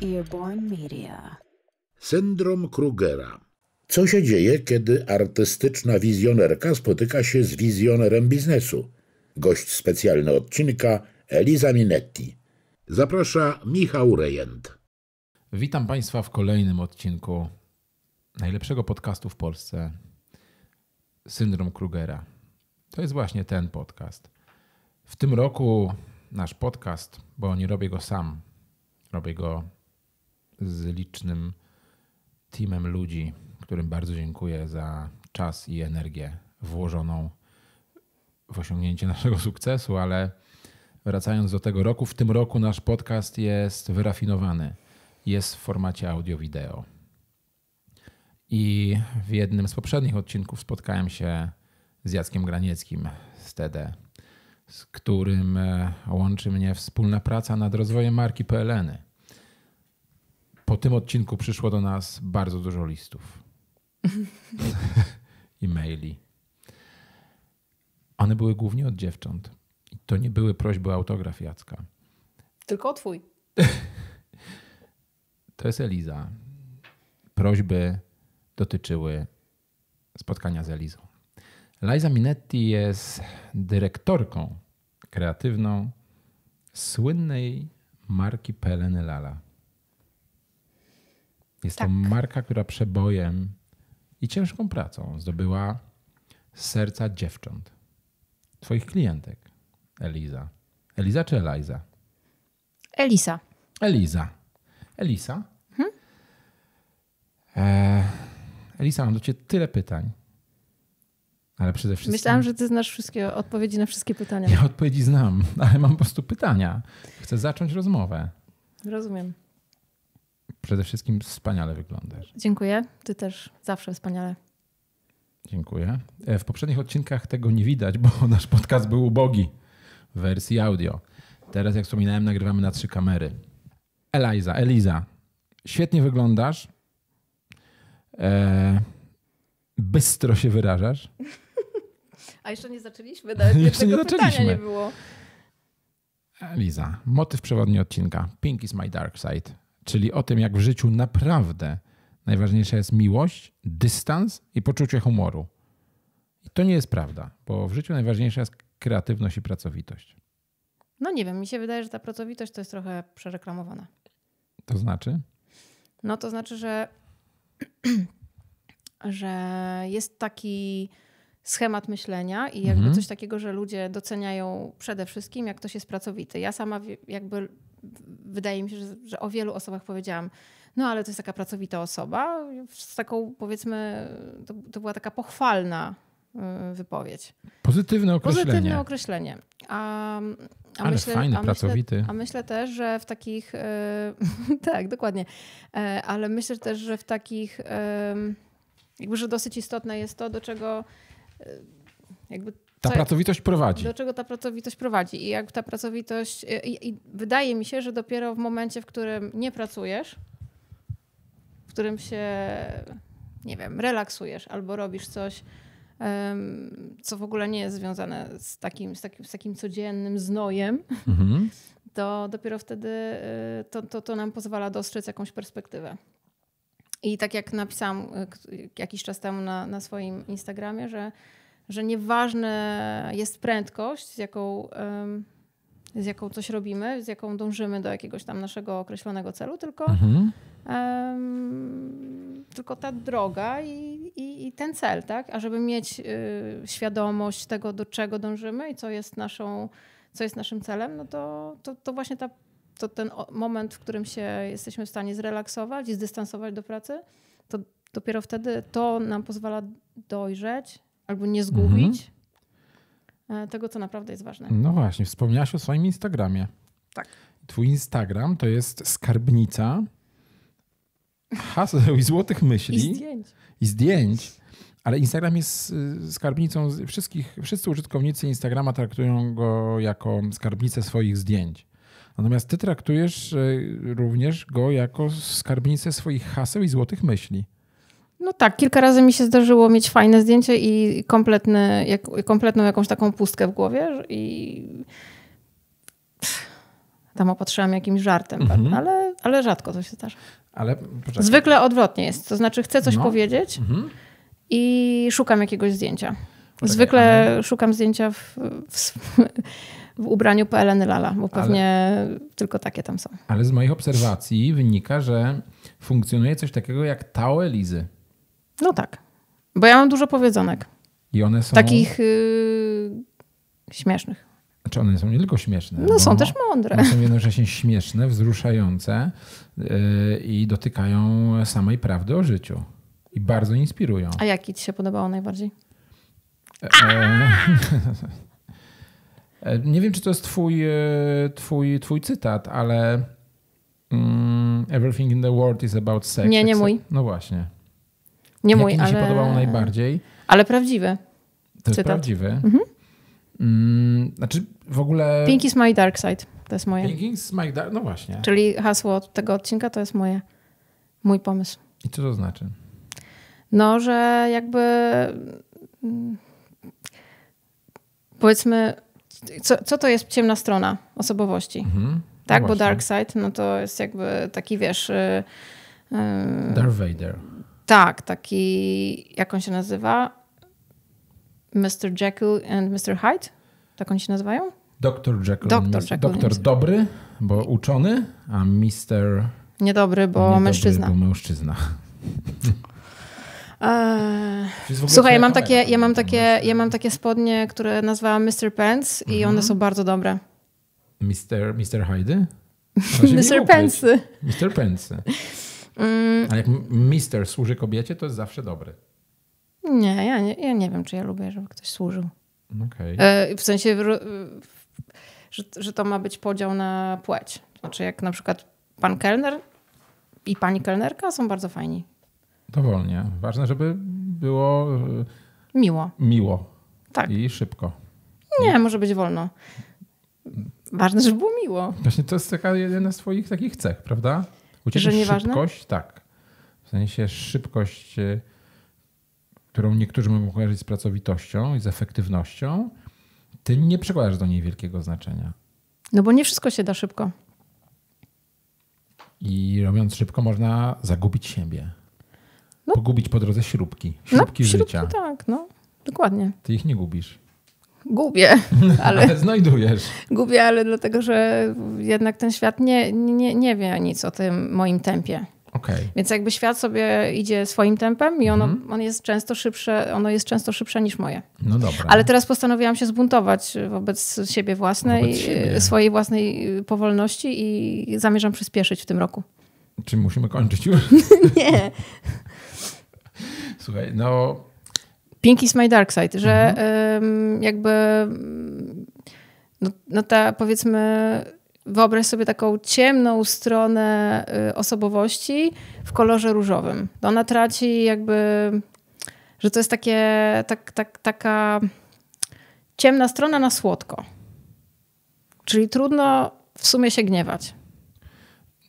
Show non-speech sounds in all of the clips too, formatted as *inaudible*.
Earborn Media. Syndrom Krugera. Co się dzieje, kiedy artystyczna wizjonerka spotyka się z wizjonerem biznesu? Gość specjalny odcinka Eliza Minetti. Zaprasza Michał Rejent. Witam Państwa w kolejnym odcinku najlepszego podcastu w Polsce Syndrom Krugera. To jest właśnie ten podcast. W tym roku nasz podcast, bo nie robię go sam, robię go z licznym teamem ludzi, którym bardzo dziękuję za czas i energię włożoną w osiągnięcie *laughs* naszego sukcesu, ale wracając do tego roku, w tym roku nasz podcast jest wyrafinowany. Jest w formacie audio-wideo. I w jednym z poprzednich odcinków spotkałem się z Jackiem Granieckim z TD, z którym e, łączy mnie wspólna praca nad rozwojem marki PLN. -y. Po tym odcinku przyszło do nas bardzo dużo listów i *laughs* maili. One były głównie od dziewcząt. to nie były prośby o autograf Jacka. Tylko o twój. *laughs* to jest Eliza. Prośby dotyczyły spotkania z Elizą. Liza Minetti jest dyrektorką kreatywną słynnej marki Peleny Lala. Jest tak. to marka, która przebojem i ciężką pracą zdobyła serca dziewcząt, twoich klientek. Eliza. Eliza czy Eliza? Elisa. Eliza. Elisa. Hmm? Elisa, mam do ciebie tyle pytań. Ale przede wszystkim. Myślałam, że ty znasz wszystkie odpowiedzi na wszystkie pytania. Ja odpowiedzi znam, *laughs* ale mam po prostu pytania. Chcę zacząć rozmowę. Rozumiem. Przede wszystkim wspaniale wyglądasz. Dziękuję. Ty też zawsze wspaniale. Dziękuję. E, w poprzednich odcinkach tego nie widać, bo *laughs* nasz podcast był ubogi w wersji audio. Teraz, jak wspominałem, nagrywamy na trzy kamery. Eliza, Eliza, świetnie wyglądasz. Eee, bystro się wyrażasz. *laughs* A jeszcze nie zaczęliśmy, nawet *laughs* jeszcze nie zaczęliśmy. nie było. Eliza, motyw przewodni odcinka. Pink is my dark side czyli o tym, jak w życiu naprawdę najważniejsza jest miłość, dystans i poczucie humoru. I to nie jest prawda, bo w życiu najważniejsza jest kreatywność i pracowitość. No nie wiem, mi się wydaje, że ta pracowitość to jest trochę przereklamowana. To znaczy? No to znaczy, że, *clears throat* że jest taki schemat myślenia i jakby mhm. coś takiego, że ludzie doceniają przede wszystkim, jak ktoś jest pracowity. Ja sama jakby wydaje mi się, że, że o wielu osobach powiedziałam, no ale to jest taka pracowita osoba, z taką powiedzmy, to, to była taka pochwalna y, wypowiedź. Pozytywne określenie. Pozytywne określenie. A, a ale myślę, fajny, a pracowity. Myślę, a myślę też, że w takich... Y, *laughs* tak, dokładnie. E, ale myślę też, że w takich... Jakby, że dosyć istotne jest to, do czego y, jakby ta co, pracowitość prowadzi. Do czego ta pracowitość prowadzi? I jak ta pracowitość. Y, I, i wydaje mi się, że dopiero w momencie, w którym nie pracujesz, w którym się, nie wiem, relaksujesz albo robisz coś, um, co w ogóle nie jest związane z takim, z takim, z takim codziennym znojem, mhm. *laughs* to dopiero wtedy y, to, to, to nam pozwala dostrzec jakąś perspektywę. I tak jak napisałam y, jakiś czas temu na, na swoim Instagramie, że że nieważne jest prędkość, z jaką, z jaką coś robimy, z jaką dążymy do jakiegoś tam naszego określonego celu, tylko, mhm. tylko ta droga i, i, i, ten cel, tak? A żeby mieć y, świadomość tego, do czego dążymy i co jest, naszą, co jest naszym celem, no to, to, to właśnie ta, to ten moment, w którym się jesteśmy w stanie zrelaksować i zdystansować do pracy, to dopiero wtedy to nam pozwala dojrzeć albo nie mhm. zgubić mhm. tego, co naprawdę jest ważne. No właśnie, wspomniałaś o swoim Instagramie. Tak. Twój Instagram to jest skarbnica haseł i złotych myśli. I zdjęć. I zdjęć. Ale Instagram jest y, skarbnicą wszystkich, wszyscy użytkownicy Instagrama traktują go jako skarbnicę swoich zdjęć. Natomiast ty traktujesz y, również go jako skarbnicę swoich haseł i złotych myśli. No tak, kilka razy mi się zdarzyło mieć fajne zdjęcie i kompletny, jak, kompletną jakąś taką pustkę w głowie i tam opatrzyłam jakimś żartem, mhm. ale, ale rzadko to się zdarza. Ale, Zwykle odwrotnie jest, to znaczy chcę coś no. powiedzieć mhm. i szukam jakiegoś zdjęcia. Poczekaj, Zwykle ale... szukam zdjęcia w, w, w ubraniu PLN Lala, bo pewnie ale... tylko takie tam są. Ale z moich obserwacji wynika, że funkcjonuje coś takiego jak Tao Elizy. No tak. Bo ja mam dużo powiedzonek. I one są. Takich yy, śmiesznych. Znaczy one są nie tylko śmieszne. No są też mądre. One są jednocześnie śmieszne, wzruszające yy, i dotykają samej prawdy o życiu. I bardzo inspirują. A jaki ci się podobało najbardziej? E, e, *laughs* e, nie wiem, czy to jest twój, twój, twój cytat, ale mm, everything in the world is about sex. Nie, nie mój. No właśnie. Nie mój, Jaki ale... mi się podobał najbardziej? Ale prawdziwy. To jest prawdziwy. Mhm. Mm, znaczy w ogóle... Pink is my dark side. To jest moje. Pink is my dark... No właśnie. Czyli hasło tego odcinka to jest moje. Mój pomysł. I co to znaczy? No, że jakby... Mm, powiedzmy, co, co to jest ciemna strona osobowości? Mhm. No tak, no bo właśnie. dark side, no to jest jakby taki, wiesz... Yy, Darth Vader. Tak, taki, jak on się nazywa? Mr. Jekyll and Mr. Hyde? Tak oni się nazywają? Doktor Jekyll. Doktor, Jekyll Doktor dobry, bo uczony, a Mr. Niedobry, bo niedobry, mężczyzna. Bo mężczyzna. *laughs* Eee, słuchaj, ja mam, takie, ja, mam takie, ja mam takie spodnie, które nazwałam Mr. Pants i mhm. one są bardzo dobre. Mister, Mister Hyde? Mr. Pensy. Mr. Pence. Mm. Ale jak mister służy kobiecie, to jest zawsze dobry. Nie, ja nie, ja nie wiem, czy ja lubię, żeby ktoś służył. Okay. E, w sensie, że, że to ma być podział na płeć. Znaczy, jak na przykład pan kelner i pani kelnerka są bardzo fajni. Dowolnie. Ważne, żeby było. E, miło. Miło. Tak. I szybko. Nie, może być wolno. Ważne, żeby było miło. Właśnie to jest taka jedna z Twoich takich cech, prawda? U ciebie że nieważne? szybkość, tak. W sensie szybkość, y, którą niektórzy mogą kojarzyć z pracowitością i z efektywnością, ty nie przekładasz do niej wielkiego znaczenia. No bo nie wszystko się da szybko. I robiąc szybko, można zagubić siebie. No. Pogubić po drodze śrubki. No, śrubki, no, śrubki życia. tak, no. Dokładnie. Ty ich nie gubisz gubię. *laughs* Ale, ale znajdujesz. Gubię, ale dlatego, że jednak ten świat nie, nie, nie wie nic o tym moim tempie. Okay. Więc jakby świat sobie idzie swoim tempem i ono, mm. on jest często szybsze, ono jest często szybsze niż moje. No dobra. Ale teraz postanowiłam się zbuntować wobec siebie własnej, wobec siebie. Y, swojej własnej y, powolności i zamierzam przyspieszyć w tym roku. Czy musimy kończyć już? *laughs* Nie. Słuchaj, no Pink is my dark side, że mhm. jakby no, no ta powiedzmy wyobraź sobie taką ciemną stronę y, osobowości w kolorze różowym. Ona traci jakby, że to jest takie, tak, tak, taka ciemna strona na słodko. Czyli trudno w sumie się gniewać.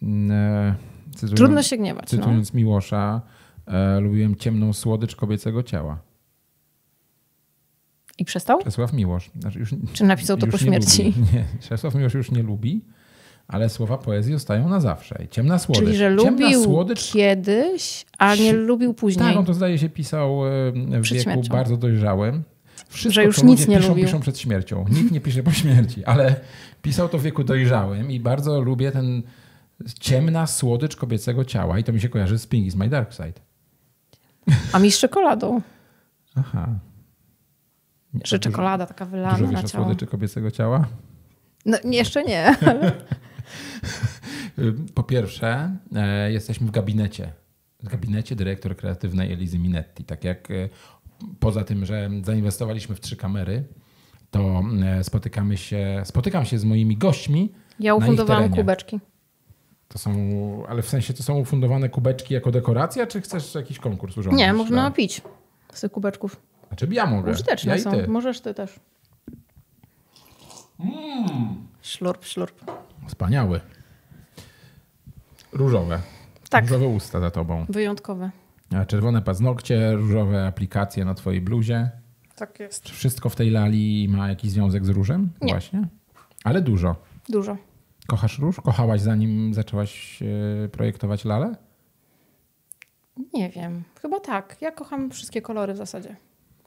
Mm, e, cytując, trudno się gniewać. Cytując no. Miłosza, e, lubiłem ciemną słodycz kobiecego ciała. I przestał? Czesław Miłosz. Znaczy już, Czy napisał to po śmierci? Nie, *laughs* nie, Czesław Miłosz już nie lubi, ale słowa poezji zostają na zawsze. Ciemna słodycz. Czyli, że lubił słodycz... kiedyś, a nie lubił później. Tak, on to zdaje się pisał e, w przed wieku śmiercią. bardzo dojrzałym. Wszystko, że już nic nie piszą, lubił. piszą przed śmiercią. Nikt nie pisze po śmierci, ale pisał to w wieku dojrzałym i bardzo lubię ten ciemna słodycz kobiecego ciała i to mi się kojarzy z Pingi, z my dark side. A mi z czekoladą. Aha że czekolada taka wylana dużo na ciało. czy kobiecego ciała? No jeszcze nie. *laughs* po pierwsze, e, jesteśmy w gabinecie. W gabinecie dyrektor kreatywnej Elizy Minetti. Tak jak e, poza tym, że zainwestowaliśmy w trzy kamery, to e, spotykamy się, spotykam się z moimi gośćmi. Ja ufundowałam kubeczki. To są, ale w sensie to są ufundowane kubeczki jako dekoracja, czy chcesz jakiś konkurs urządzić? Nie, można pić z tych kubeczków. Znaczy ja mogę. Użyteczne ja są. Ty. Możesz ty też. Mm. Szlurp, szlurp. Wspaniały. Różowe. Tak. Różowe usta za tobą. Wyjątkowe. Czerwone paznokcie, różowe aplikacje na twojej bluzie. Tak jest. Czy wszystko w tej lali ma jakiś związek z różem? Nie. Właśnie. Ale dużo. Dużo. Kochasz róż? Kochałaś zanim zaczęłaś e, projektować lale? Nie wiem. Chyba tak. Ja kocham wszystkie kolory w zasadzie.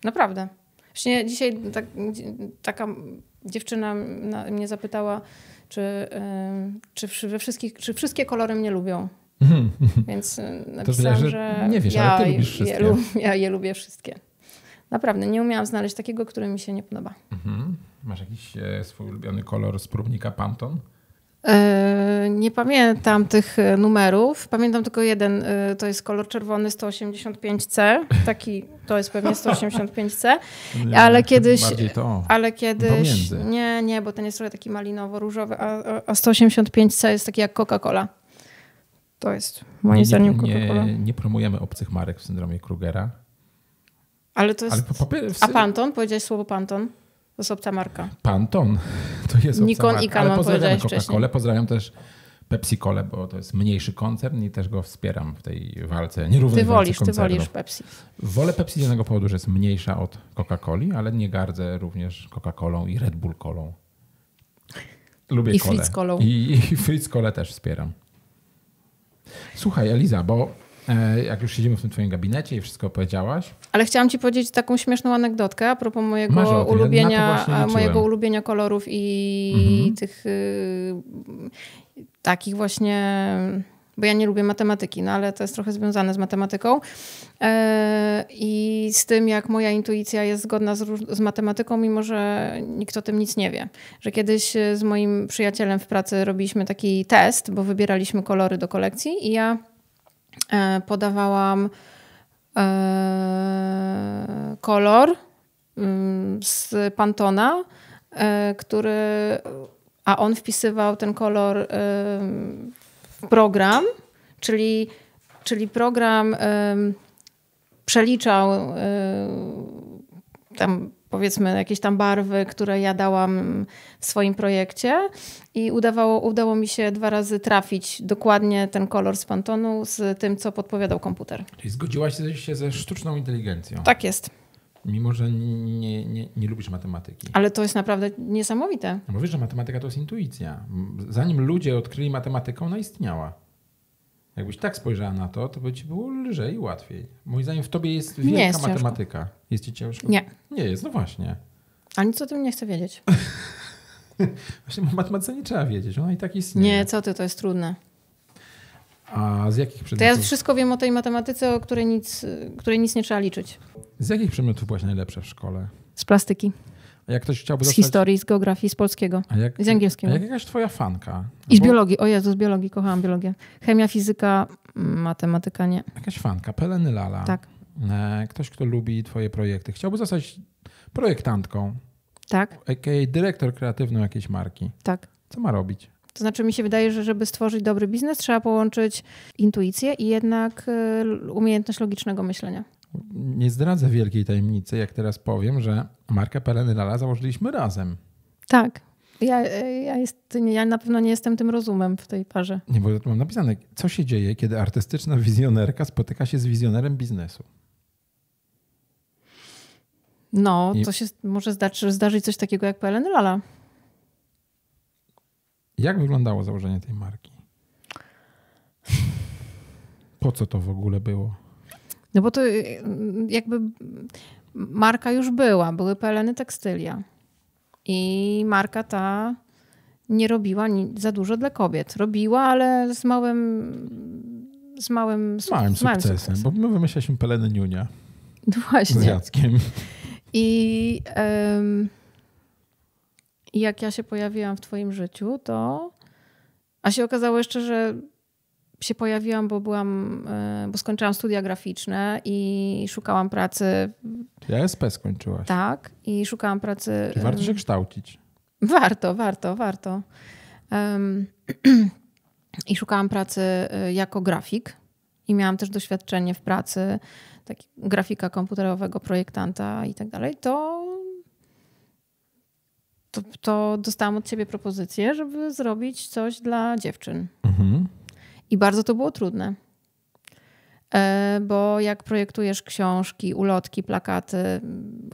Naprawdę. Właśnie dzisiaj tak, taka dziewczyna mnie zapytała, czy, czy, we wszystkich, czy wszystkie kolory mnie lubią. Mhm. Więc e, napisałam, że, nie wiesz, ja, ale ty lubisz wszystkie. Je, ja je lubię wszystkie. Naprawdę, nie umiałam znaleźć takiego, który mi się nie podoba. Mhm. Masz jakiś e, swój ulubiony kolor z próbnika Pantone? Yy, nie pamiętam tych e, numerów. Pamiętam tylko jeden. E, to jest kolor czerwony 185C. Taki to jest pewnie 185C. ale kiedyś. Ale kiedyś. Nie, nie, bo ten jest trochę taki malinowo-różowy, a, a 185C jest taki jak Coca-Cola. To jest moim nie, zdaniem Coca-Cola. Nie, nie promujemy obcych marek w syndromie Krugera. Ale to jest. Ale po, po, w... A Panton? Powiedziałeś słowo Panton? jest obca marka. Panton to jest obca Nikon marka. i Canon pozdrawiam Coca-Colę, pozdrawiam też Pepsi-Colę, bo to jest mniejszy koncern i też go wspieram w tej walce nierównej Ty wolisz, ty wolisz Pepsi. Wolę Pepsi z jednego powodu, że jest mniejsza od Coca-Coli, ale nie gardzę również Coca-Colą i Red Bull Colą. Lubię I Fritz Colą. I, i Fritz Colę też wspieram. Słuchaj, Eliza, bo E, jak już siedzimy w tym twoim gabinecie i wszystko opowiedziałaś. Ale chciałam ci powiedzieć taką śmieszną anegdotkę a propos mojego, ulubienia, mojego ulubienia kolorów i mhm. tych y, takich właśnie... Bo ja nie lubię matematyki, no ale to jest trochę związane z matematyką e, i z tym, jak moja intuicja jest zgodna z, z, matematyką, mimo że nikt o tym nic nie wie. Że kiedyś y, z moim przyjacielem w pracy robiliśmy taki test, bo wybieraliśmy kolory do kolekcji i ja E, podawałam e, kolor mm, z Pantona, e, który, a on wpisywał ten kolor w program, czyli, czyli program przeliczał tam powiedzmy jakieś tam barwy, które ja dałam w swoim projekcie i udawało, udało mi się dwa razy trafić dokładnie ten kolor z pantonu z tym, co podpowiadał komputer. Czyli zgodziłaś się ze sztuczną inteligencją. Tak jest. Mimo, że nie, nie, nie lubisz matematyki. Ale to jest naprawdę niesamowite. Mówisz, no że matematyka to jest intuicja. Zanim ludzie odkryli matematykę, ona istniała. Jakbyś tak spojrzała na to, to by ci było lżej i łatwiej. Moim zdaniem w tobie jest wielka nie jest matematyka. Ciężko. Jest ci ciężko? Nie. Nie jest, no właśnie. A nic o tym nie chcę wiedzieć. *laughs* właśnie o matematyce nie trzeba wiedzieć, ona i tak istnieje. Nie, co ty, to jest trudne. A z jakich przedmiotów? To ja wszystko wiem o tej matematyce, o której nic, której nic nie trzeba liczyć. Z jakich przedmiotów byłaś najlepsza w szkole? Z plastyki jak ktoś chciałby dostać... Z historii, z geografii, z polskiego, jak, z angielskiego. A jak jakaś twoja fanka? I z bo... biologii. O Jezu, z biologii. Kochałam biologię. Chemia, fizyka, matematyka nie. Jakaś fanka, Peleny Lala. Tak. E, ktoś, kto lubi twoje projekty. Chciałby zostać projektantką. Tak. A.k.a. dyrektor kreatywny jakiejś marki. Tak. Co ma robić? To znaczy, mi się wydaje, że żeby stworzyć dobry biznes, trzeba połączyć intuicję i jednak e, umiejętność logicznego myślenia nie zdradzę wielkiej tajemnicy, jak teraz powiem, że markę Peleny Lala założyliśmy razem. Tak. Ja, ja, jest, ja na pewno nie jestem tym rozumem w tej parze. Nie, bo mam napisane, co się dzieje, kiedy artystyczna wizjonerka spotyka się z wizjonerem biznesu. No, I... to się może zdarzyć, zdarzyć coś takiego jak Peleny Lala. Jak wyglądało założenie tej marki? Po co to w ogóle było? No bo to y, y, jakby marka już była, były peleny tekstylia. I marka ta nie robiła za dużo dla kobiet. Robiła, ale z małym z małym, z małym, sukcesem, małym sukcesem. Bo my wymyśliliśmy peleny Niunia. No właśnie. Z Jackiem. I um, jak ja się pojawiłam w twoim życiu, to... A się okazało jeszcze, że się pojawiłam, bo byłam, e, bo skończyłam studia graficzne i szukałam pracy. Ja SP skończyłaś. Tak, i szukałam pracy. Czyli warto się kształcić. Warto, warto, warto. *clears throat* I szukałam pracy e, jako grafik i miałam też doświadczenie w pracy taki, grafika komputerowego, projektanta i tak dalej. To to, to dostałam od ciebie propozycję, żeby zrobić coś dla dziewczyn. Mhm. I bardzo to było trudne. E, bo jak projektujesz książki, ulotki, plakaty,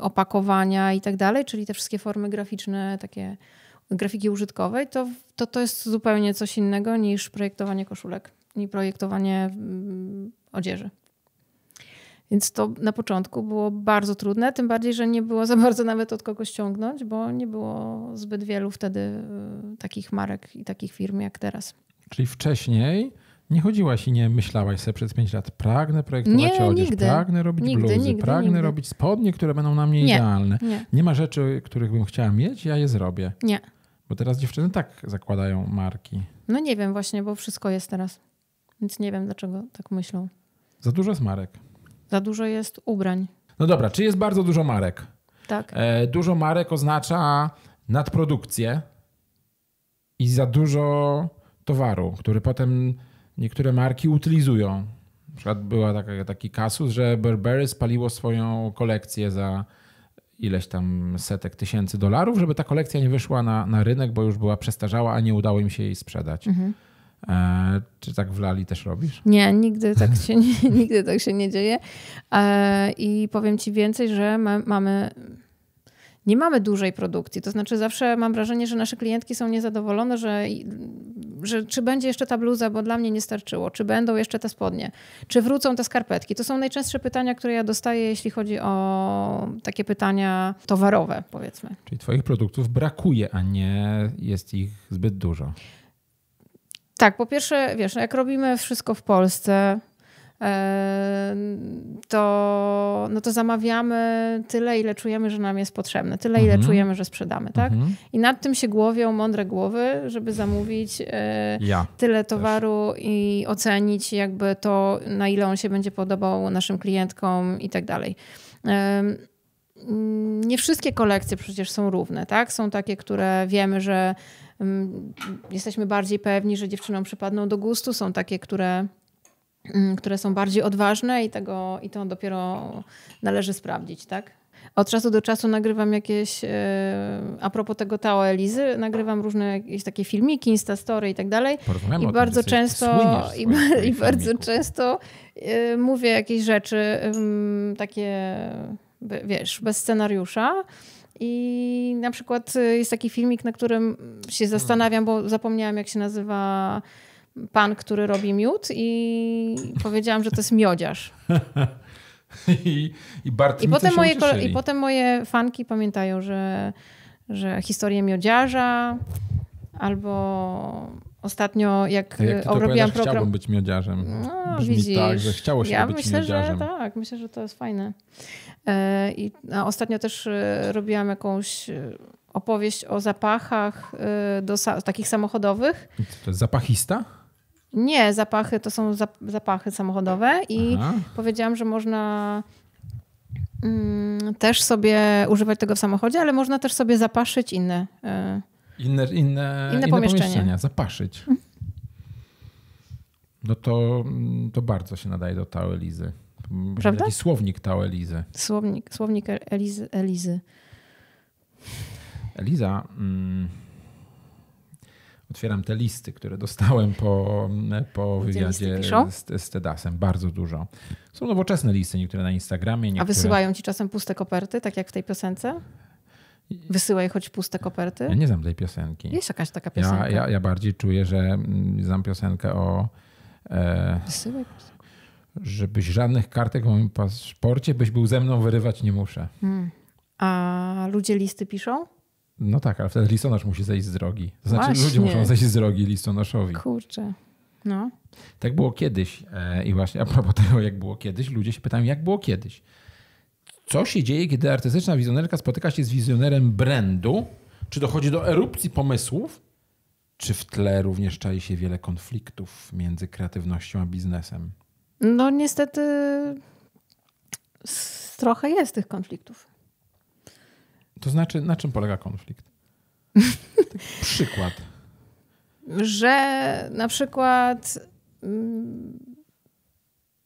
opakowania i tak dalej, czyli te wszystkie formy graficzne, takie grafiki użytkowej, to, to to jest zupełnie coś innego niż projektowanie koszulek i projektowanie mm, odzieży. Więc to na początku było bardzo trudne, tym bardziej, że nie było za bardzo nawet od kogo ściągnąć, bo nie było zbyt wielu wtedy y, takich marek i takich firm jak teraz. Czyli wcześniej nie chodziłaś i nie myślałaś sobie przez 5 lat, pragnę projektować nie, odzież, nigdy. pragnę robić nigdy, bluzy, nigdy, pragnę nigdy. robić spodnie, które będą na mnie nie, idealne. Nie. nie ma rzeczy, których bym chciała mieć, ja je zrobię. Nie. Bo teraz dziewczyny tak zakładają marki. No nie wiem właśnie, bo wszystko jest teraz. Więc nie wiem, dlaczego tak myślą. Za dużo jest marek. Za dużo jest ubrań. No dobra, czy jest bardzo dużo marek? Tak. E, dużo marek oznacza nadprodukcję i za dużo towaru, który potem niektóre marki utylizują. Na przykład była taki kasus, że Burberry spaliło swoją kolekcję za ileś tam setek tysięcy dolarów, żeby ta kolekcja nie wyszła na, na rynek, bo już była przestarzała, a nie udało im się jej sprzedać. Mhm. E, czy tak w Lali też robisz? Nie, nigdy tak się nie, *laughs* nigdy tak się nie dzieje. E, I powiem ci więcej, że my, mamy nie mamy dużej produkcji. To znaczy, zawsze mam wrażenie, że nasze klientki są niezadowolone, że, że czy będzie jeszcze ta bluza, bo dla mnie nie starczyło, czy będą jeszcze te spodnie, czy wrócą te skarpetki. To są najczęstsze pytania, które ja dostaję, jeśli chodzi o takie pytania towarowe, powiedzmy. Czyli Twoich produktów brakuje, a nie jest ich zbyt dużo. Tak, po pierwsze, wiesz, no jak robimy wszystko w Polsce, to, no to zamawiamy tyle, ile czujemy, że nam jest potrzebne, tyle, ile mhm. czujemy, że sprzedamy, tak? Mhm. I nad tym się głowią mądre głowy, żeby zamówić e, ja tyle towaru też. i ocenić jakby to, na ile on się będzie podobał naszym klientkom i tak dalej nie wszystkie kolekcje przecież są równe, tak? Są takie, które wiemy, że mm, jesteśmy bardziej pewni, że dziewczynom przypadną do gustu, są takie, które Mm, które są bardziej odważne i, tego, i to dopiero należy sprawdzić, tak? Od czasu do czasu nagrywam jakieś, e, a propos tego Tao Elizy, nagrywam różne jakieś takie filmiki, instastory i tak dalej. I bardzo tym, często, i, *laughs* i bardzo często e, mówię jakieś rzeczy takie, wiesz, bez scenariusza. I na przykład e, jest taki filmik, na którym się hmm. zastanawiam, bo zapomniałam jak się nazywa pan, który robi miód i powiedziałam, że to jest miodziarz. *laughs* I, i, I, potem moje, I potem moje fanki pamiętają, że, że historię miodziarza albo ostatnio jak, jak e, robiłam program... chciałbym być miodziarzem. No, tak, widzisz. tak, że chciało się ja być myślę, miodziarzem. Że tak, myślę, że to jest fajne. E, I ostatnio też e, robiłam jakąś opowieść o zapachach do takich samochodowych. To jest zapachista? Nie, zapachy to są zapachy samochodowe i Aha. powiedziałam, że można mm, też sobie używać tego w samochodzie, ale można też sobie zapaszyć inne. Y, inne, inne, inne, inne pomieszczenia. pomieszczenia. Zapaszyć. Mhm. No to, mm, to bardzo się nadaje do Tao Elizy. Prawda? Taki słownik Tao Elizy. Słownik, słownik Elizy. Elizy. Eliza. Mm, Otwieram te listy, które dostałem po, po wywiadzie z, z Tedasem. Bardzo dużo. Są nowoczesne listy, niektóre na Instagramie. Niektóre... A wysyłają ci czasem puste koperty, tak jak w tej piosence? Wysyłaj choć puste koperty? Ja nie znam tej piosenki. Jest jakaś taka piosenka. Ja, ja, ja bardziej czuję, że mm, znam piosenkę o... E... Wysyłaj żebyś żadnych kartek w moim paszporcie, byś był ze mną, wyrywać nie muszę. Hmm. A ludzie listy piszą? No tak, ale wtedy listonosz musi zejść z drogi. To znaczy właśnie. ludzie muszą zejść z drogi listonoszowi. Kurczę. No. Tak było kiedyś e, i właśnie a propos tego, jak było kiedyś, ludzie się pytają, jak było kiedyś. Co się dzieje, kiedy artystyczna wizjonerka spotyka się z wizjonerem brandu? Czy dochodzi do erupcji pomysłów? Czy w tle również czai się wiele konfliktów między kreatywnością a biznesem? No niestety trochę jest tych konfliktów. To znaczy, na czym polega konflikt? Tak, przykład. Że na przykład. Mm,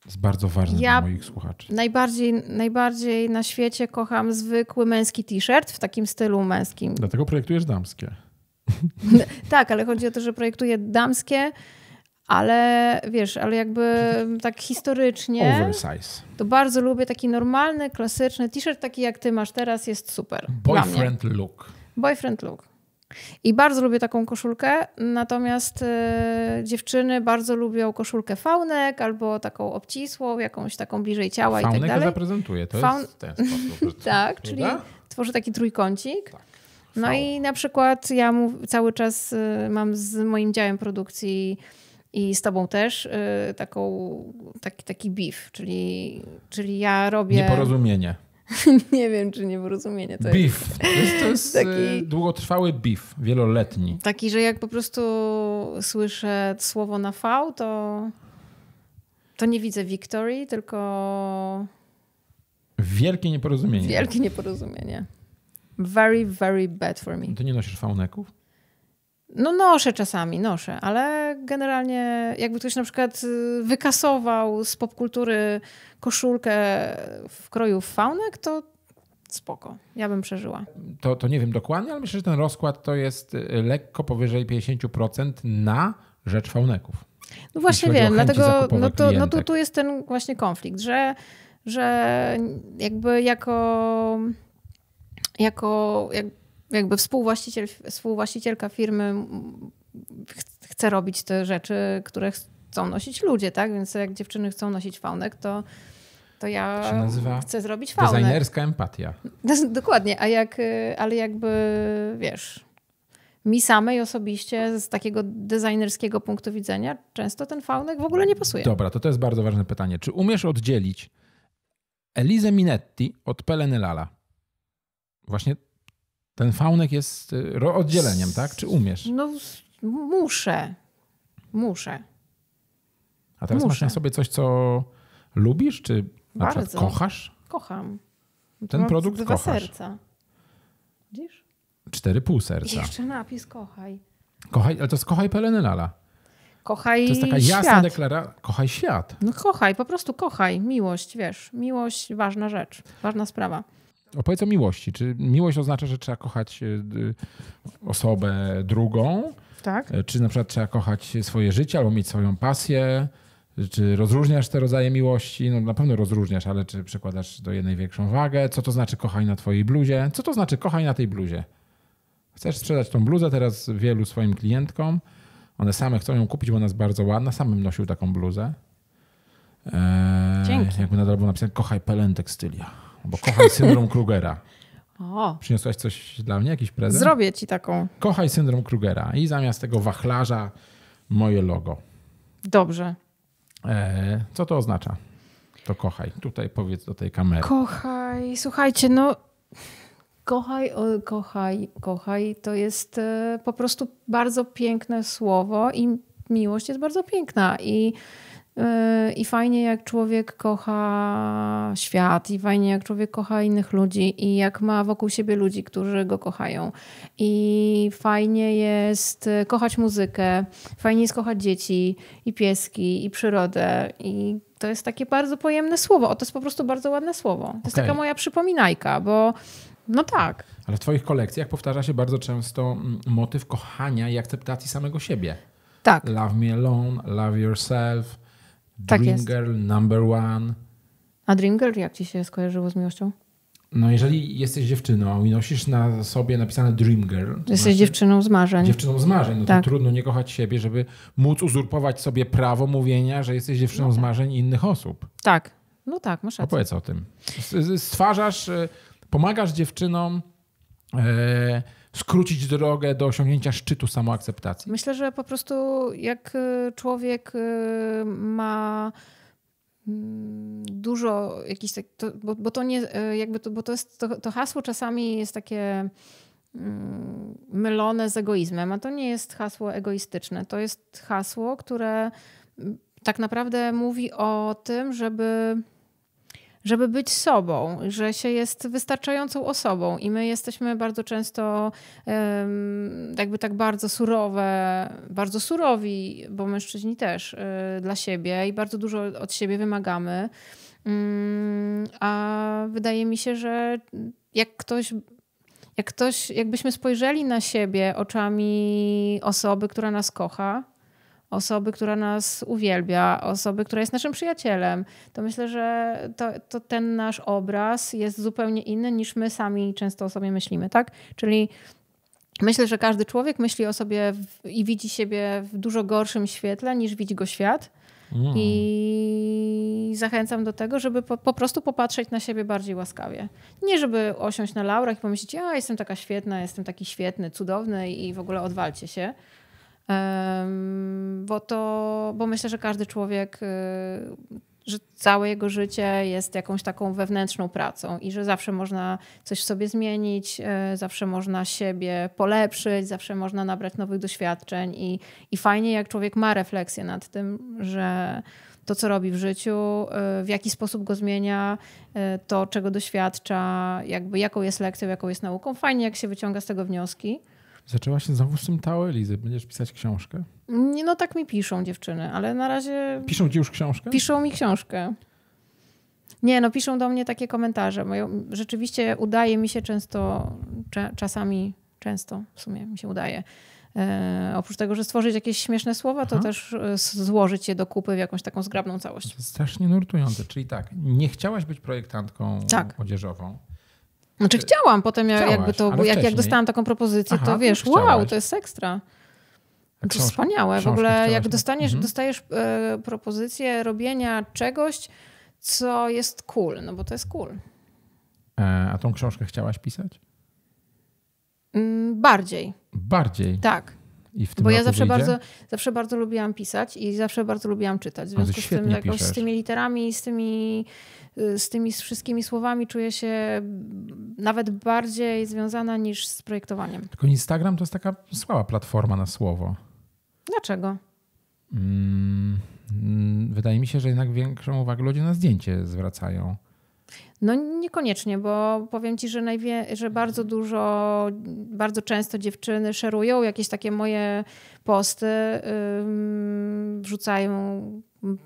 Jest bardzo ważne ja dla moich słuchaczy. Najbardziej, najbardziej na świecie kocham zwykły męski t-shirt w takim stylu męskim. Dlatego projektujesz damskie. *laughs* tak, ale chodzi o to, że projektuję damskie ale wiesz, ale jakby tak historycznie. Oversize. To bardzo lubię taki normalny, klasyczny t-shirt, taki jak ty masz teraz, jest super. Boyfriend look. Boyfriend look. I bardzo lubię taką koszulkę, natomiast y, dziewczyny bardzo lubią koszulkę faunek albo taką obcisłą, jakąś taką bliżej ciała Faunekę i tak dalej. zaprezentuje, to Faun... jest ten sposób. *laughs* tak, czyli tworzy taki trójkącik. Tak. No i na przykład ja cały czas y, mam z moim działem produkcji i z tobą też y, taką, taki, taki beef, czyli, czyli ja robię... Nieporozumienie. *laughs* nie wiem, czy nieporozumienie to beef. jest. To jest, to jest *laughs* taki, y, długotrwały beef, wieloletni. Taki, że jak po prostu słyszę słowo na V, to, to nie widzę victory, tylko... Wielkie nieporozumienie. Wielkie nieporozumienie. Very, very bad for me. To nie nosisz fauneków? No noszę czasami, noszę, ale generalnie jakby ktoś na przykład y, wykasował z popkultury koszulkę w kroju faunek, to spoko. Ja bym przeżyła. To, to nie wiem dokładnie, ale myślę, że ten rozkład to jest y, lekko powyżej 50% na rzecz fauneków. No właśnie wiem, dlatego no to, no to tu jest ten właśnie konflikt, że, że jakby jako jako jak, jakby współwłaściciel, współwłaścicielka firmy chce robić te rzeczy, które chcą nosić ludzie, tak? Więc jak dziewczyny chcą nosić faunek, to, to ja to chcę zrobić faunek. Designerska empatia. *laughs* No, dokładnie, a jak, y, ale jakby wiesz, mi samej osobiście z takiego designerskiego punktu widzenia często ten faunek w ogóle nie pasuje. Dobra, to to jest bardzo ważne pytanie. Czy umiesz oddzielić Elizę Minetti od Pelenelala? Właśnie ten faunek jest y, oddzieleniem, tak? Czy umiesz? No, muszę. Muszę. A teraz muszę. masz na sobie coś, co lubisz, czy na Bardzo. przykład kochasz? Kocham. Ten Mam produkt dwa kochasz. serca. Widzisz? Cztery pół serca. jeszcze napis kochaj. Kochaj, ale to jest kochaj Pelenelala. Kochaj To jest taka jasna deklaracja. Kochaj świat. No kochaj, po prostu kochaj. Miłość, wiesz. Miłość, ważna rzecz, ważna sprawa. Opowiedz o miłości. Czy miłość oznacza, że trzeba kochać e, osobę drugą? Tak. E, czy na przykład trzeba kochać swoje życie albo mieć swoją pasję? Czy rozróżniasz te rodzaje miłości? No na pewno rozróżniasz, ale czy przekładasz do jednej większą wagę? Co to znaczy kochaj na twojej bluzie? Co to znaczy kochaj na tej bluzie? Chcesz sprzedać tą bluzę teraz wielu swoim klientkom. One same chcą ją kupić, bo ona jest bardzo ładna. Sam bym nosił taką bluzę. Eee, Dzięki. Jakby na dole było napisane kochaj pelen stylia bo kocham syndrom *laughs* Krugera. O. Przyniosłaś coś dla mnie, jakiś prezent? Zrobię ci taką. Kochaj syndrom Krugera i zamiast tego wachlarza moje logo. Dobrze. E, co to oznacza? To kochaj. Tutaj powiedz do tej kamery. Kochaj. Słuchajcie, no kochaj, o, kochaj, kochaj to jest e, po prostu bardzo piękne słowo i miłość jest bardzo piękna i Yy, I fajnie, jak człowiek kocha świat, i fajnie, jak człowiek kocha innych ludzi, i jak ma wokół siebie ludzi, którzy go kochają. I fajnie jest y, kochać muzykę, fajnie jest kochać dzieci, i pieski, i przyrodę. I to jest takie bardzo pojemne słowo. O, to jest po prostu bardzo ładne słowo. To okay. jest taka moja przypominajka, bo no tak. Ale w Twoich kolekcjach powtarza się bardzo często mm, motyw kochania i akceptacji samego siebie. Tak. Love me alone, love yourself. Tak Dream Girl, Number One. A Dream Girl jak ci się skojarzyło z miłością? No jeżeli jesteś dziewczyną i nosisz na sobie napisane Dream Girl. Jesteś znaczy, dziewczyną z marzeń. Dziewczyną z marzeń. No tak. to trudno nie kochać siebie, żeby móc uzurpować sobie prawo mówienia, że jesteś dziewczyną no tak. z marzeń innych osób. Tak. No tak, masz rację. Opowiedz o tym. Stwarzasz, e, pomagasz dziewczynom... E, skrócić drogę do osiągnięcia szczytu samoakceptacji? Myślę, że po prostu jak y, człowiek y, ma mm, dużo jakichś, tak, to, bo, bo, to nie, y, jakby to, bo to jest, to, to hasło czasami jest takie mm, mylone z egoizmem, a to nie jest hasło egoistyczne. To jest hasło, które mm, tak naprawdę mówi o tym, żeby żeby być sobą, że się jest wystarczającą osobą i my jesteśmy bardzo często jakby tak bardzo surowe, bardzo surowi, bo mężczyźni też y, dla siebie i bardzo dużo od siebie wymagamy. Mm, a wydaje mi się, że jak ktoś jak ktoś, jakbyśmy spojrzeli na siebie oczami osoby, która nas kocha, osoby, która nas uwielbia, osoby, która jest naszym przyjacielem, to myślę, że to, to ten nasz obraz jest zupełnie inny niż my sami często o sobie myślimy, tak? Czyli Myślę, że każdy człowiek myśli o sobie w, i widzi siebie w dużo gorszym świetle niż widzi go świat. Mm. I zachęcam do tego, żeby po, po, prostu popatrzeć na siebie bardziej łaskawie. Nie żeby osiąść na laurach i pomyśleć, ja jestem taka świetna, jestem taki świetny, cudowny i w ogóle odwalcie się. Bo to, bo myślę, że każdy człowiek, y, że całe jego życie jest jakąś taką wewnętrzną pracą i że zawsze można coś w sobie zmienić, y, zawsze można siebie polepszyć, zawsze można nabrać nowych doświadczeń i, i fajnie, jak człowiek ma refleksję nad tym, że to, co robi w życiu, y, w jaki sposób go zmienia, to, czego doświadcza, jakby jaką jest lekcją, jaką jest nauką. Fajnie, jak się wyciąga z tego wnioski. Zaczęła się znowu z tym Tao Elizy. Będziesz pisać książkę? Nie, no tak mi piszą dziewczyny, ale na razie... Piszą ci już książkę? Piszą mi książkę. Nie, no piszą do mnie takie komentarze. rzeczywiście udaje mi się często, czasami, często w sumie mi się udaje, E, oprócz tego, że stworzyć jakieś śmieszne słowa, to Aha. też e, złożyć je do kupy w jakąś taką zgrabną całość. strasznie nurtujące. Czyli tak, nie chciałaś być projektantką tak. odzieżową. Znaczy y, chciałam, potem ja, Chciałaś, jakby to, jak, wcześniej. jak dostałam taką propozycję, Aha, to wiesz, wow, to jest ekstra. To jest wspaniałe. W ogóle jak dostaniesz, mhm. dostajesz e, propozycję robienia czegoś, co jest cool, no bo to jest cool. E, a tą książkę chciałaś pisać? Mm, bardziej. Bardziej? Tak. I w tym Bo ja zawsze bardzo, zawsze bardzo lubiłam pisać i zawsze bardzo lubiłam czytać. W związku z tym jakoś no, z tymi literami, z tymi, y, z tymi wszystkimi słowami czuję się nawet bardziej związana niż z projektowaniem. Tylko Instagram to jest taka słaba platforma na słowo. Dlaczego? Hmm, wydaje mi się, że jednak większą uwagę ludzie na zdjęcie zwracają. No niekoniecznie, bo powiem ci, że, najwie, że bardzo mhm. dużo, bardzo często dziewczyny szerują jakieś takie moje posty, yy, wrzucają mm,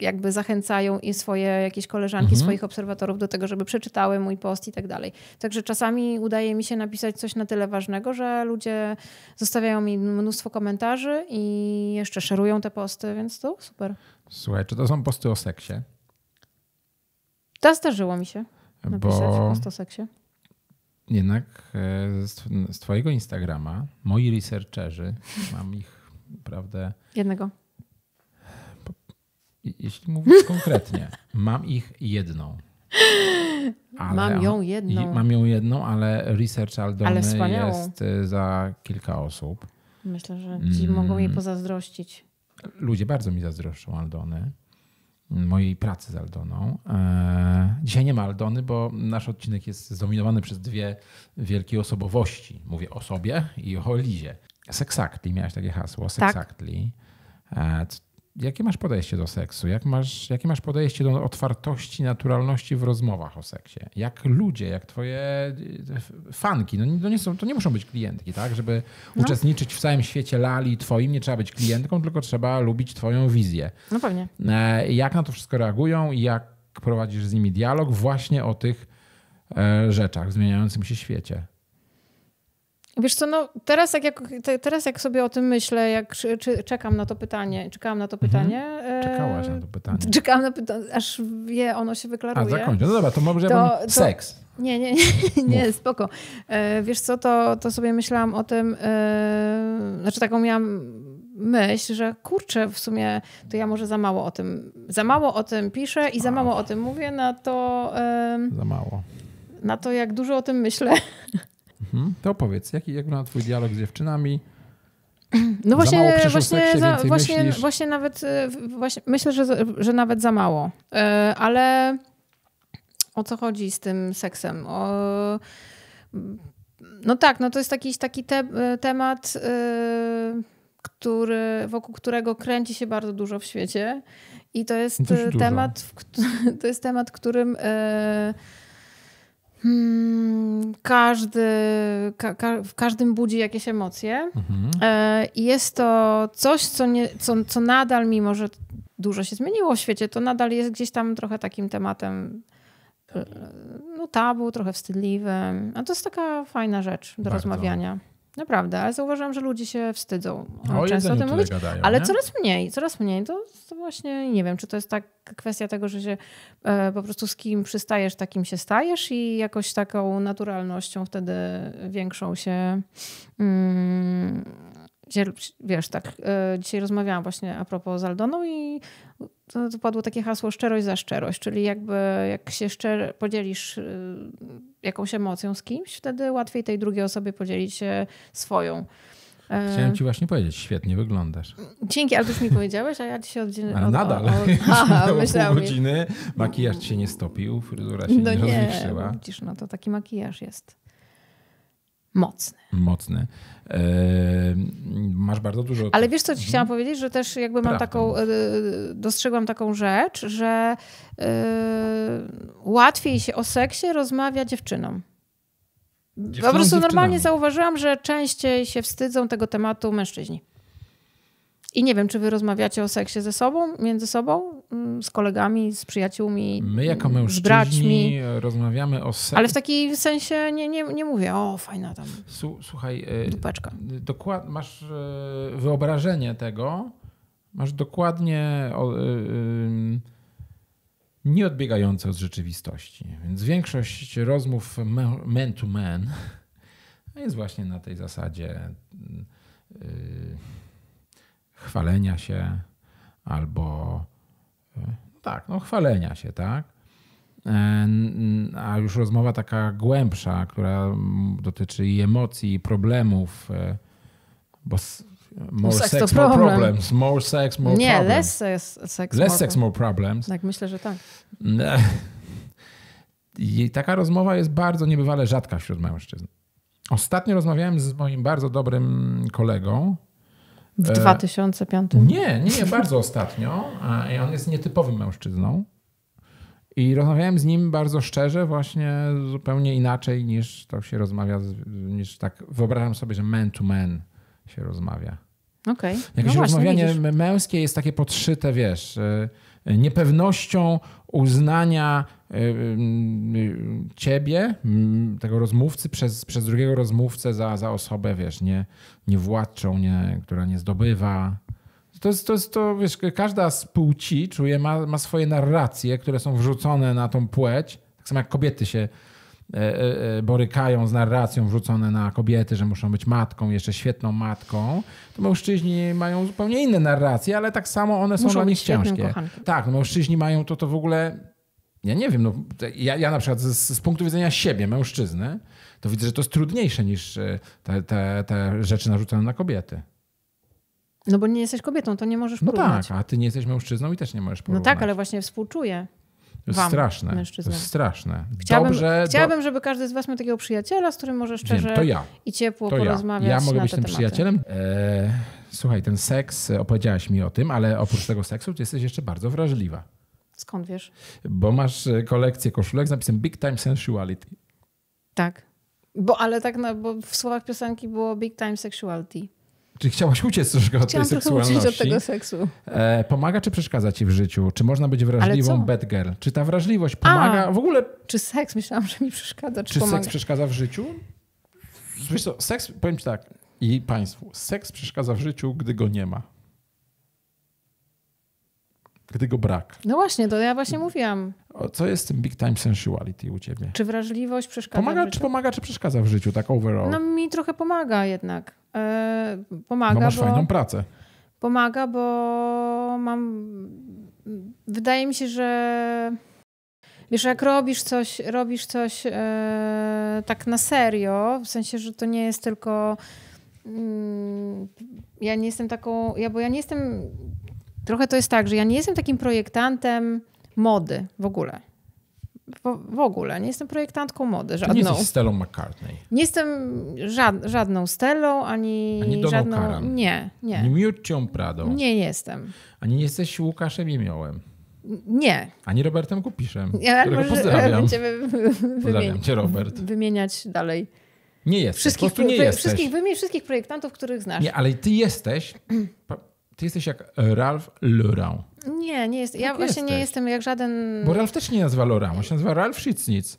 jakby zachęcają i swoje jakieś koleżanki, mhm. swoich obserwatorów do tego, żeby przeczytały mój post i tak dalej. Także czasami udaje mi się napisać coś na tyle ważnego, że ludzie zostawiają mi mnóstwo komentarzy i jeszcze szerują te posty, więc to super. Słuchaj, czy to są posty o seksie? To zdarzyło mi się napisać bo... o seksie. Jednak e, z, twojego Instagrama moi researcherzy, *laughs* mam ich naprawdę... Jednego. Jeśli mówisz konkretnie, *laughs* mam ich jedną. Ale mam ją jedną. Mam ją jedną, ale research Aldony jest e, za kilka osób. Myślę, że ci mm. mogą jej pozazdrościć. Ludzie bardzo mi zazdroszczą Aldony mojej pracy z Aldoną. E, dzisiaj nie ma Aldony, bo nasz odcinek jest zdominowany przez dwie wielkie osobowości. Mówię o sobie i o Lizie. Sexactly, miałeś takie hasło, Sexactly. Tak jakie masz podejście do seksu? Jak masz, jakie masz podejście do otwartości, naturalności w rozmowach o seksie? Jak ludzie, jak twoje e, fanki, no to nie, są, to nie muszą być klientki, tak? Żeby no. uczestniczyć w całym świecie lali twoim, nie trzeba być klientką, tylko trzeba lubić twoją wizję. No pewnie. E, jak na to wszystko reagują i jak prowadzisz z nimi dialog właśnie o tych e, rzeczach w zmieniającym się świecie? Wiesz co, no teraz jak, jak teraz jak sobie o tym myślę, jak czy, czy, czekam na to pytanie, czekałam na to mhm. pytanie. E, Czekałaś na to pytanie. Czekałam na pytanie, aż wie, ono się wyklaruje. A, zakończę. No dobra, to może to, ja to, seks. Nie, nie, nie, *laughs* nie spoko. E, wiesz co, to, to sobie myślałam o tym, yy, znaczy taką miałam myśl, że kurczę, w sumie to ja może za mało o tym, za mało o tym piszę i za mało o tym mówię, na to... Yy, za mało. Na to, jak dużo o tym myślę. *laughs* Mhm. To opowiedz, jaki jak wygląda twój dialog z dziewczynami? *clears throat* No właśnie, właśnie, za, właśnie, właśnie nawet e, właśnie, myślę, że, że nawet za mało. E, ale o co chodzi z tym seksem? O... No tak, no to jest jakiś taki te e, temat, który, wokół którego kręci się bardzo dużo w świecie. I to jest, no temat, w, *laughs* to jest temat, którym. Yy, Hmm, każdy, ka, ka, w każdym budzi jakieś emocje. Mhm. E, jest to coś, co, nie, co, co nadal, mimo że dużo się zmieniło w świecie, to nadal jest gdzieś tam trochę takim tematem e, no tabu, trochę wstydliwym. A to jest taka fajna rzecz do Bardzo. rozmawiania. Naprawdę, ale zauważyłam, że ludzie się wstydzą o no, często o tym mówić, gadają, ale nie? coraz mniej, coraz mniej. To, to, właśnie nie wiem, czy to jest tak kwestia tego, że się e, po prostu z kim przystajesz, takim się stajesz i jakoś taką naturalnością wtedy większą się mm, wiesz, tak, e, dzisiaj rozmawiałam właśnie a propos z Aldoną i to, padło takie hasło szczerość za szczerość, czyli jakby jak się szczer, podzielisz e, jakąś emocją z kimś, wtedy łatwiej tej drugiej osobie podzielić się swoją. E, Chciałem ci właśnie powiedzieć, świetnie wyglądasz. Dzięki, ale już mi powiedziałeś, a ja dzisiaj oddzielę. Ale od, nadal. Od, od... *laughs* *laughs* Aha, myślałam. godziny, makijaż się nie stopił, fryzura się no nie, nie rozliczyła. Widzisz, no to taki makijaż jest mocny. Mocny. Yy, masz bardzo dużo. Ale wiesz, co ci mhm. chciałam powiedzieć, że też jakby mam Prawda. taką, yy, dostrzegłam taką rzecz, że yy, łatwiej się o seksie rozmawia dziewczynom. Dziewczyną po prostu normalnie zauważyłam, że częściej się wstydzą tego tematu mężczyźni. I nie wiem, czy wy rozmawiacie o seksie ze sobą, między sobą, mm, z kolegami, z przyjaciółmi. My jako mm, mężczyźni z braćmi. rozmawiamy o seksie. Ale w takim sensie nie, nie, nie mówię, o fajna tam. Słuchaj, y, dupeczka. Dokład, masz y, wyobrażenie tego, masz dokładnie y, nieodbiegające od rzeczywistości. Więc większość rozmów man to man *laughs* jest właśnie na tej zasadzie chwalenia się albo e, tak, no chwalenia się, tak? E, a już rozmowa taka głębsza, która dotyczy i emocji, i problemów, e, bo more sex, sex more problem. problems. More sex, more Nie, problems. less sex, sex, less more, sex more problems. Tak, myślę, że tak. *laughs* I taka rozmowa jest bardzo niebywale rzadka wśród mężczyzn. Ostatnio rozmawiałem z moim bardzo dobrym kolegą, w 2005? E, nie, nie, nie, bardzo ostatnio. I on jest nietypowym mężczyzną. I rozmawiałem z nim bardzo szczerze, właśnie zupełnie inaczej niż tak się rozmawia, niż tak wyobrażam sobie, że man to man się rozmawia. Okej. Okay. Jakieś no właśnie, rozmawianie widzisz. męskie jest takie podszyte, wiesz y, niepewnością uznania e, e, ciebie, tego rozmówcy, przez, przez drugiego rozmówcę za, za osobę, wiesz, nie, nie nie, która nie zdobywa. To jest, to jest to, wiesz, każda z płci czuje, ma, ma swoje narracje, które są wrzucone na tą płeć. Tak samo jak kobiety się E, e, e, borykają z narracją wrzucone na kobiety, że muszą być matką, jeszcze świetną matką, to mężczyźni mają zupełnie inne narracje, ale tak samo one są muszą dla nich ciężkie. Tak, no mężczyźni mają to, to w ogóle. Ja nie wiem, no, ja, ja na przykład z, z punktu widzenia siebie, mężczyzny, to widzę, że to jest trudniejsze niż te, te, te rzeczy narzucone na kobiety. No bo nie jesteś kobietą, to nie możesz porównać. No tak, a ty nie jesteś mężczyzną i też nie możesz porównać. No tak, ale właśnie współczuję. To Wam, straszne. straszne. Chciałabym, Dobrze, do... żeby każdy z was miał takiego przyjaciela, z którym może szczerze Wiem, to ja. i ciepło to porozmawiać. Ja, ja mogę być tym tematy. przyjacielem. Eee, słuchaj, ten seks, e, opowiedziałaś mi o tym, ale oprócz tego seksu ty jesteś jeszcze bardzo wrażliwa. Skąd wiesz? Bo masz e, kolekcję koszulek z napisem Big Time Sensuality. Tak. Bo ale tak, no, bo w słowach piosenki było Big Time Sexuality. Czyli chciałaś uciec troszkę Chciałam od tej seksualności. Uciec od tego seksu. E, pomaga czy przeszkadza ci w życiu? Czy można być wrażliwą bad girl? Czy ta wrażliwość pomaga A, w ogóle? Czy seks? Myślałam, że mi przeszkadza. Czy, czy pomaga? seks przeszkadza w życiu? Wiesz co, seks, powiem ci tak i państwu, seks przeszkadza w życiu, gdy go nie ma. Gdy go brak. No właśnie, to ja właśnie mówiłam. O, co jest tym big time sensuality u ciebie? Czy wrażliwość przeszkadza? Pomaga, czy pomaga, czy przeszkadza w życiu, tak overall? No mi trochę pomaga jednak. Yy, pomaga. No masz bo, fajną pracę. Pomaga, bo mam. Wydaje mi się, że. Wiesz, jak robisz coś, robisz coś yy, tak na serio, w sensie, że to nie jest tylko. Yy, ja nie jestem taką. Ja, bo ja nie jestem. Trochę to jest tak, że ja nie jestem takim projektantem mody w ogóle w ogóle. Nie jestem projektantką mody żadną. nie jestem Stelą McCartney. Nie jestem żad, żadną Stelą, ani, ani żadną... Karan. Nie, nie. Ani Miuccią Pradą. Nie jestem. Ani nie jesteś Łukaszem Jemiołem. Nie. Ani Robertem Kupiszem, ja, pozdrawiam. Będziemy pozdrawiam cię, Robert. wymieniać dalej. Nie jesteś, wszystkich, po prostu nie jesteś. Wszystkich, wymień wszystkich projektantów, których znasz. Nie, ale ty jesteś, *clears throat* Ty jesteś jak Ralph Lurau. Nie, nie jest. Ja tak właśnie nie jestem jak żaden. Bo Ralph też nie nazywa Lurau, on się nazywa Ralph Schitznic.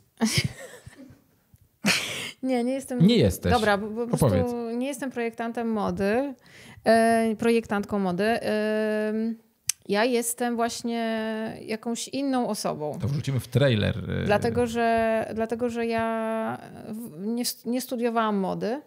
*laughs* nie, nie jestem. Nie jesteś. Dobra, bo, bo po prostu nie jestem projektantem mody, e, projektantką mody. E, ja jestem właśnie jakąś inną osobą. To wrzucimy w trailer. E. Dlatego, że, dlatego, że ja nie, nie studiowałam mody.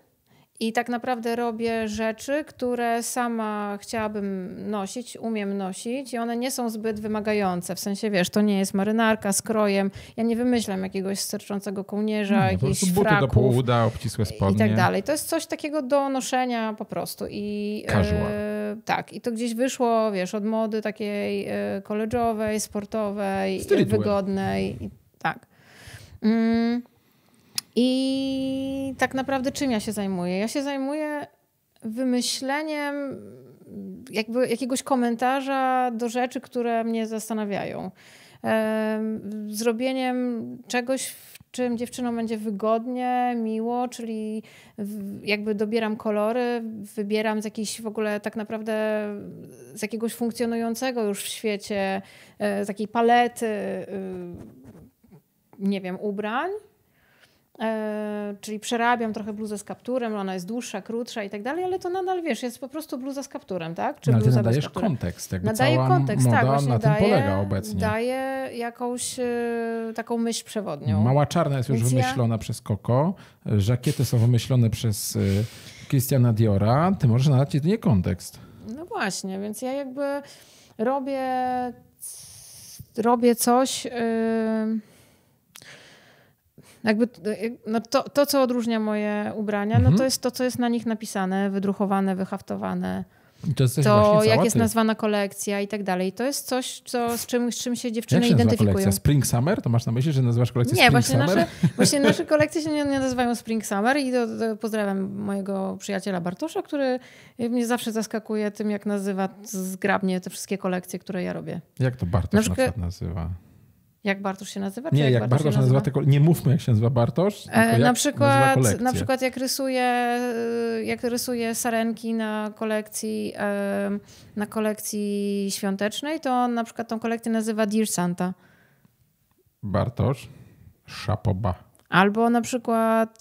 I tak naprawdę robię rzeczy, które sama chciałabym nosić, umiem nosić i one nie są zbyt wymagające. W sensie, wiesz, to nie jest marynarka z krojem. Ja nie wymyślam jakiegoś sterczącego kołnierza, no, jakichś po do połuda, obcisłe spodnie. I tak dalej. To jest coś takiego do noszenia po prostu. I, E, tak. I to gdzieś wyszło, wiesz, od mody takiej e, koleżowej, sportowej, wygodnej. I, tak. Mm. I tak naprawdę czym ja się zajmuję? Ja się zajmuję wymyśleniem jakby jakiegoś komentarza do rzeczy, które mnie zastanawiają. Zrobieniem czegoś, w czym dziewczyną będzie wygodnie, miło, czyli jakby dobieram kolory, wybieram z jakiejś w ogóle tak naprawdę z jakiegoś funkcjonującego już w świecie, e, z takiej palety, y, nie wiem, ubrań E, czyli przerabiam trochę bluzę z kapturem, ona jest dłuższa, krótsza i tak dalej, ale to nadal, wiesz, jest po prostu bluza z kapturem, tak? Czy no, ale ty nadajesz kontekst. Jakby Nadaje kontekst, tak, właśnie na daje, polega obecnie. Daje jakąś y, taką myśl przewodnią. Mała czarna jest już Więc wymyślona ja... przez Koko, żakiety są wymyślone przez e, Christiana Diora, ty możesz nadać jedynie kontekst. No właśnie, więc ja jakby robię, robię coś... Y, jakby no to, to, co odróżnia moje ubrania, mhm. no to mhm. jest to, co jest na nich napisane, wydrukowane, wyhaftowane. I to, jest to jak jest nazwana kolekcja i tak dalej. To jest coś, co, z, czym, z czym się dziewczyny jak się identyfikują. Kolekcja? Spring Summer? To masz na myśli, że nazywasz kolekcję nie, Spring Summer? Nie, *laughs* właśnie nasze kolekcje się nie, nie nazywają Spring Summer i pozdrawiam mojego przyjaciela Bartosza, który mnie zawsze zaskakuje tym, jak nazywa zgrabnie te wszystkie kolekcje, które ja robię. Jak to Bartosz na, przykład, na przykład nazywa? Jak Bartosz się nazywa? nie, jak, jak, Bartosz, się nazywa, nazywa, tylko nie mówmy, jak się nazywa Bartosz. E, na, przykład, na przykład jak rysuję, e, jak rysuję sarenki na kolekcji, e, na kolekcji świątecznej, to on na przykład tą kolekcję nazywa Dear Santa. Bartosz Szapoba. Albo na przykład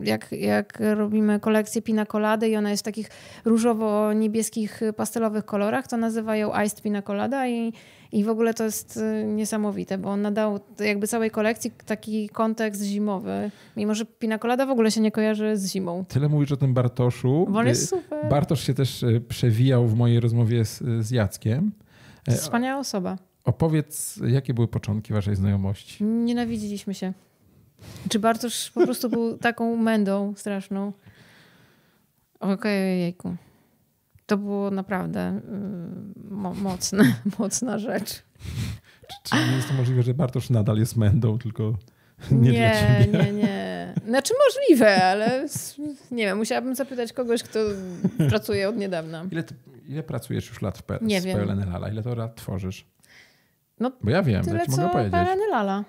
y, jak, jak robimy kolekcję pina colada i ona jest w takich różowo-niebieskich pastelowych kolorach, to nazywają iced pina colada i, i w ogóle to jest y, niesamowite, bo on nadał jakby całej kolekcji taki kontekst zimowy, mimo że pina colada w ogóle się nie kojarzy z zimą. Tyle mówisz o tym Bartoszu. Bo on jest super. Bartosz się też y, przewijał w mojej rozmowie z, z Jackiem. Wspaniała osoba. Opowiedz, jakie były początki waszej znajomości? Nienawidziliśmy się. Czy Bartosz po prostu był *laughs* taką mędą straszną? Okej, jejku. To było naprawdę y, mo mocne, *laughs* mocna rzecz. Czy, czy nie jest to możliwe, że Bartosz nadal jest mędą, tylko nie, *laughs* nie dla ciebie? Nie, nie. Znaczy możliwe, ale nie wiem, musiałabym zapytać kogoś, kto pracuje od niedawna. Ile, ty, ile pracujesz już lat w PLN? Nie wiem. PLN Ile to lat tworzysz? No, Bo ja wiem, tyle, ja ci mogę co powiedzieć. PLN Lala.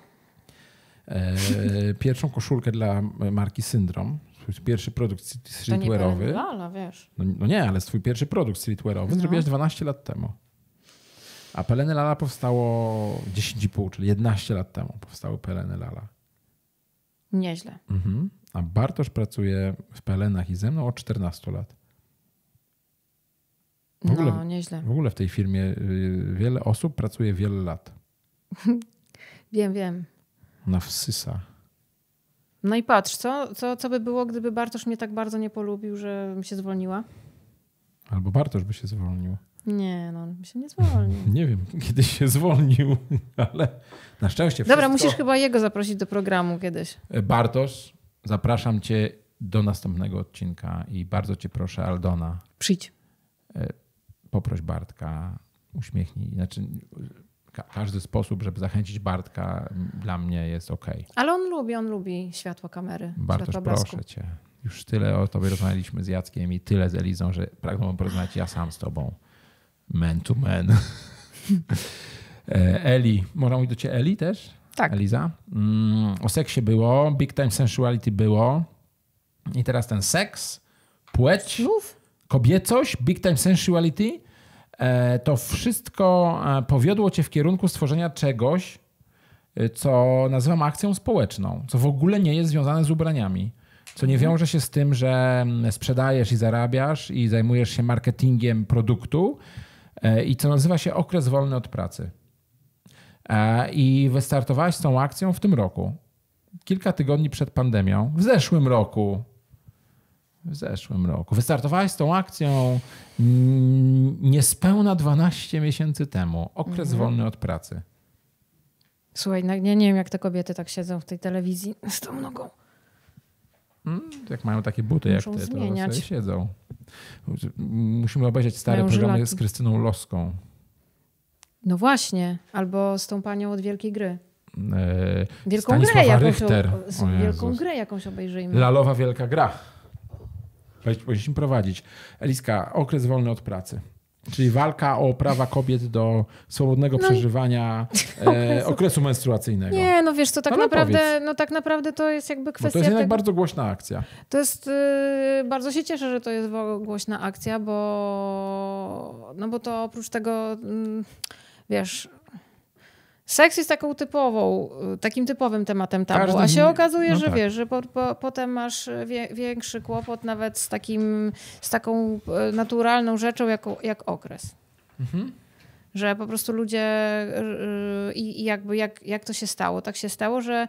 E, pierwszą koszulkę dla marki Syndrom. Pierwszy produkt streetwearowy. To nie Lala, wiesz. No, no, nie, ale swój pierwszy produkt streetwearowy no. zrobiłeś 12 lat temu. A Peleny Lala powstało 10,5, czyli 11 lat temu powstały Peleny Lala. Nieźle. Mhm. A Bartosz pracuje w Pelenach i ze mną od 14 lat. W ogóle, no, nieźle. W ogóle w tej firmie y, wiele osób pracuje wiele lat. *laughs* wiem, wiem. Na wsysa. No i patrz, co, co, co by było, gdyby Bartosz mnie tak bardzo nie polubił, że bym się zwolniła? Albo Bartosz by się zwolnił. Nie, no on się nie zwolnił. *laughs* nie wiem, kiedy się zwolnił, *laughs* ale na szczęście. Dobra, musisz chyba jego zaprosić do programu kiedyś. E, Bartosz, zapraszam cię do następnego odcinka i bardzo cię proszę, Aldona. Przyjdź. E, poproś Bartka, uśmiechnij. Znaczy, ka każdy sposób, żeby zachęcić Bartka, dla mnie jest ok. Ale on lubi, on lubi światło kamery. Bardzo proszę cię. Już tyle o tobie rozmawialiśmy z Jackiem i tyle z Elizą, że pragnę porozmawiać ja sam z tobą. Man to man. *laughs* E, Eli, można mówić do ciebie Eli też? Tak. Eliza? Mm, o seksie było, big time sensuality było. I teraz ten seks, płeć, Znów? kobiecość, big time sensuality – E, to wszystko e, powiodło cię w kierunku stworzenia czegoś, e, co nazywam akcją społeczną, co w ogóle nie jest związane z ubraniami, co nie mhm. wiąże się z tym, że mm, sprzedajesz i zarabiasz i zajmujesz się marketingiem produktu i co nazywa się okres wolny od pracy. I wystartowałeś z tą akcją w tym roku, kilka tygodni przed pandemią, w zeszłym roku, w zeszłym roku. Wystartowałeś z tą akcją mm, niespełna 12 miesięcy temu. Okres mhm. wolny od pracy. Słuchaj, no, nie wiem, jak te kobiety tak siedzą w tej telewizji z tą nogą. Hmm, jak mają takie buty Muszą jak ty, zmieniać. to sobie siedzą. Musimy obejrzeć stare mają programy żylaki. z Krystyną Loską. No właśnie, albo z tą panią od Wielkiej Gry. E, wielką Stanisława grę, jakąś, O, z, wielką grę jakąś obejrzyjmy. Lalowa Wielka Gra powinniśmy prowadzić. Eliska, okres wolny od pracy. Czyli walka o prawa kobiet do swobodnego no, przeżywania e, *laughs* okresu. okresu. menstruacyjnego. Nie, no wiesz, to tak no, no naprawdę, no tak naprawdę to jest jakby kwestia. Bo no, to jest jednak tego... bardzo głośna akcja. To jest yy, bardzo się cieszę, że to jest głośna akcja, bo no bo to oprócz tego, yy, wiesz Seks jest taką typową, y, takim typowym tematem tabu, Każdy a się okazuje, no że tak. wiesz, że po, po, potem masz wie, większy kłopot nawet z, takim, z taką y, naturalną rzeczą jak, jak okres. Mhm. Że po prostu ludzie y, i yy, jakby jak, jak to się stało? Tak się stało, że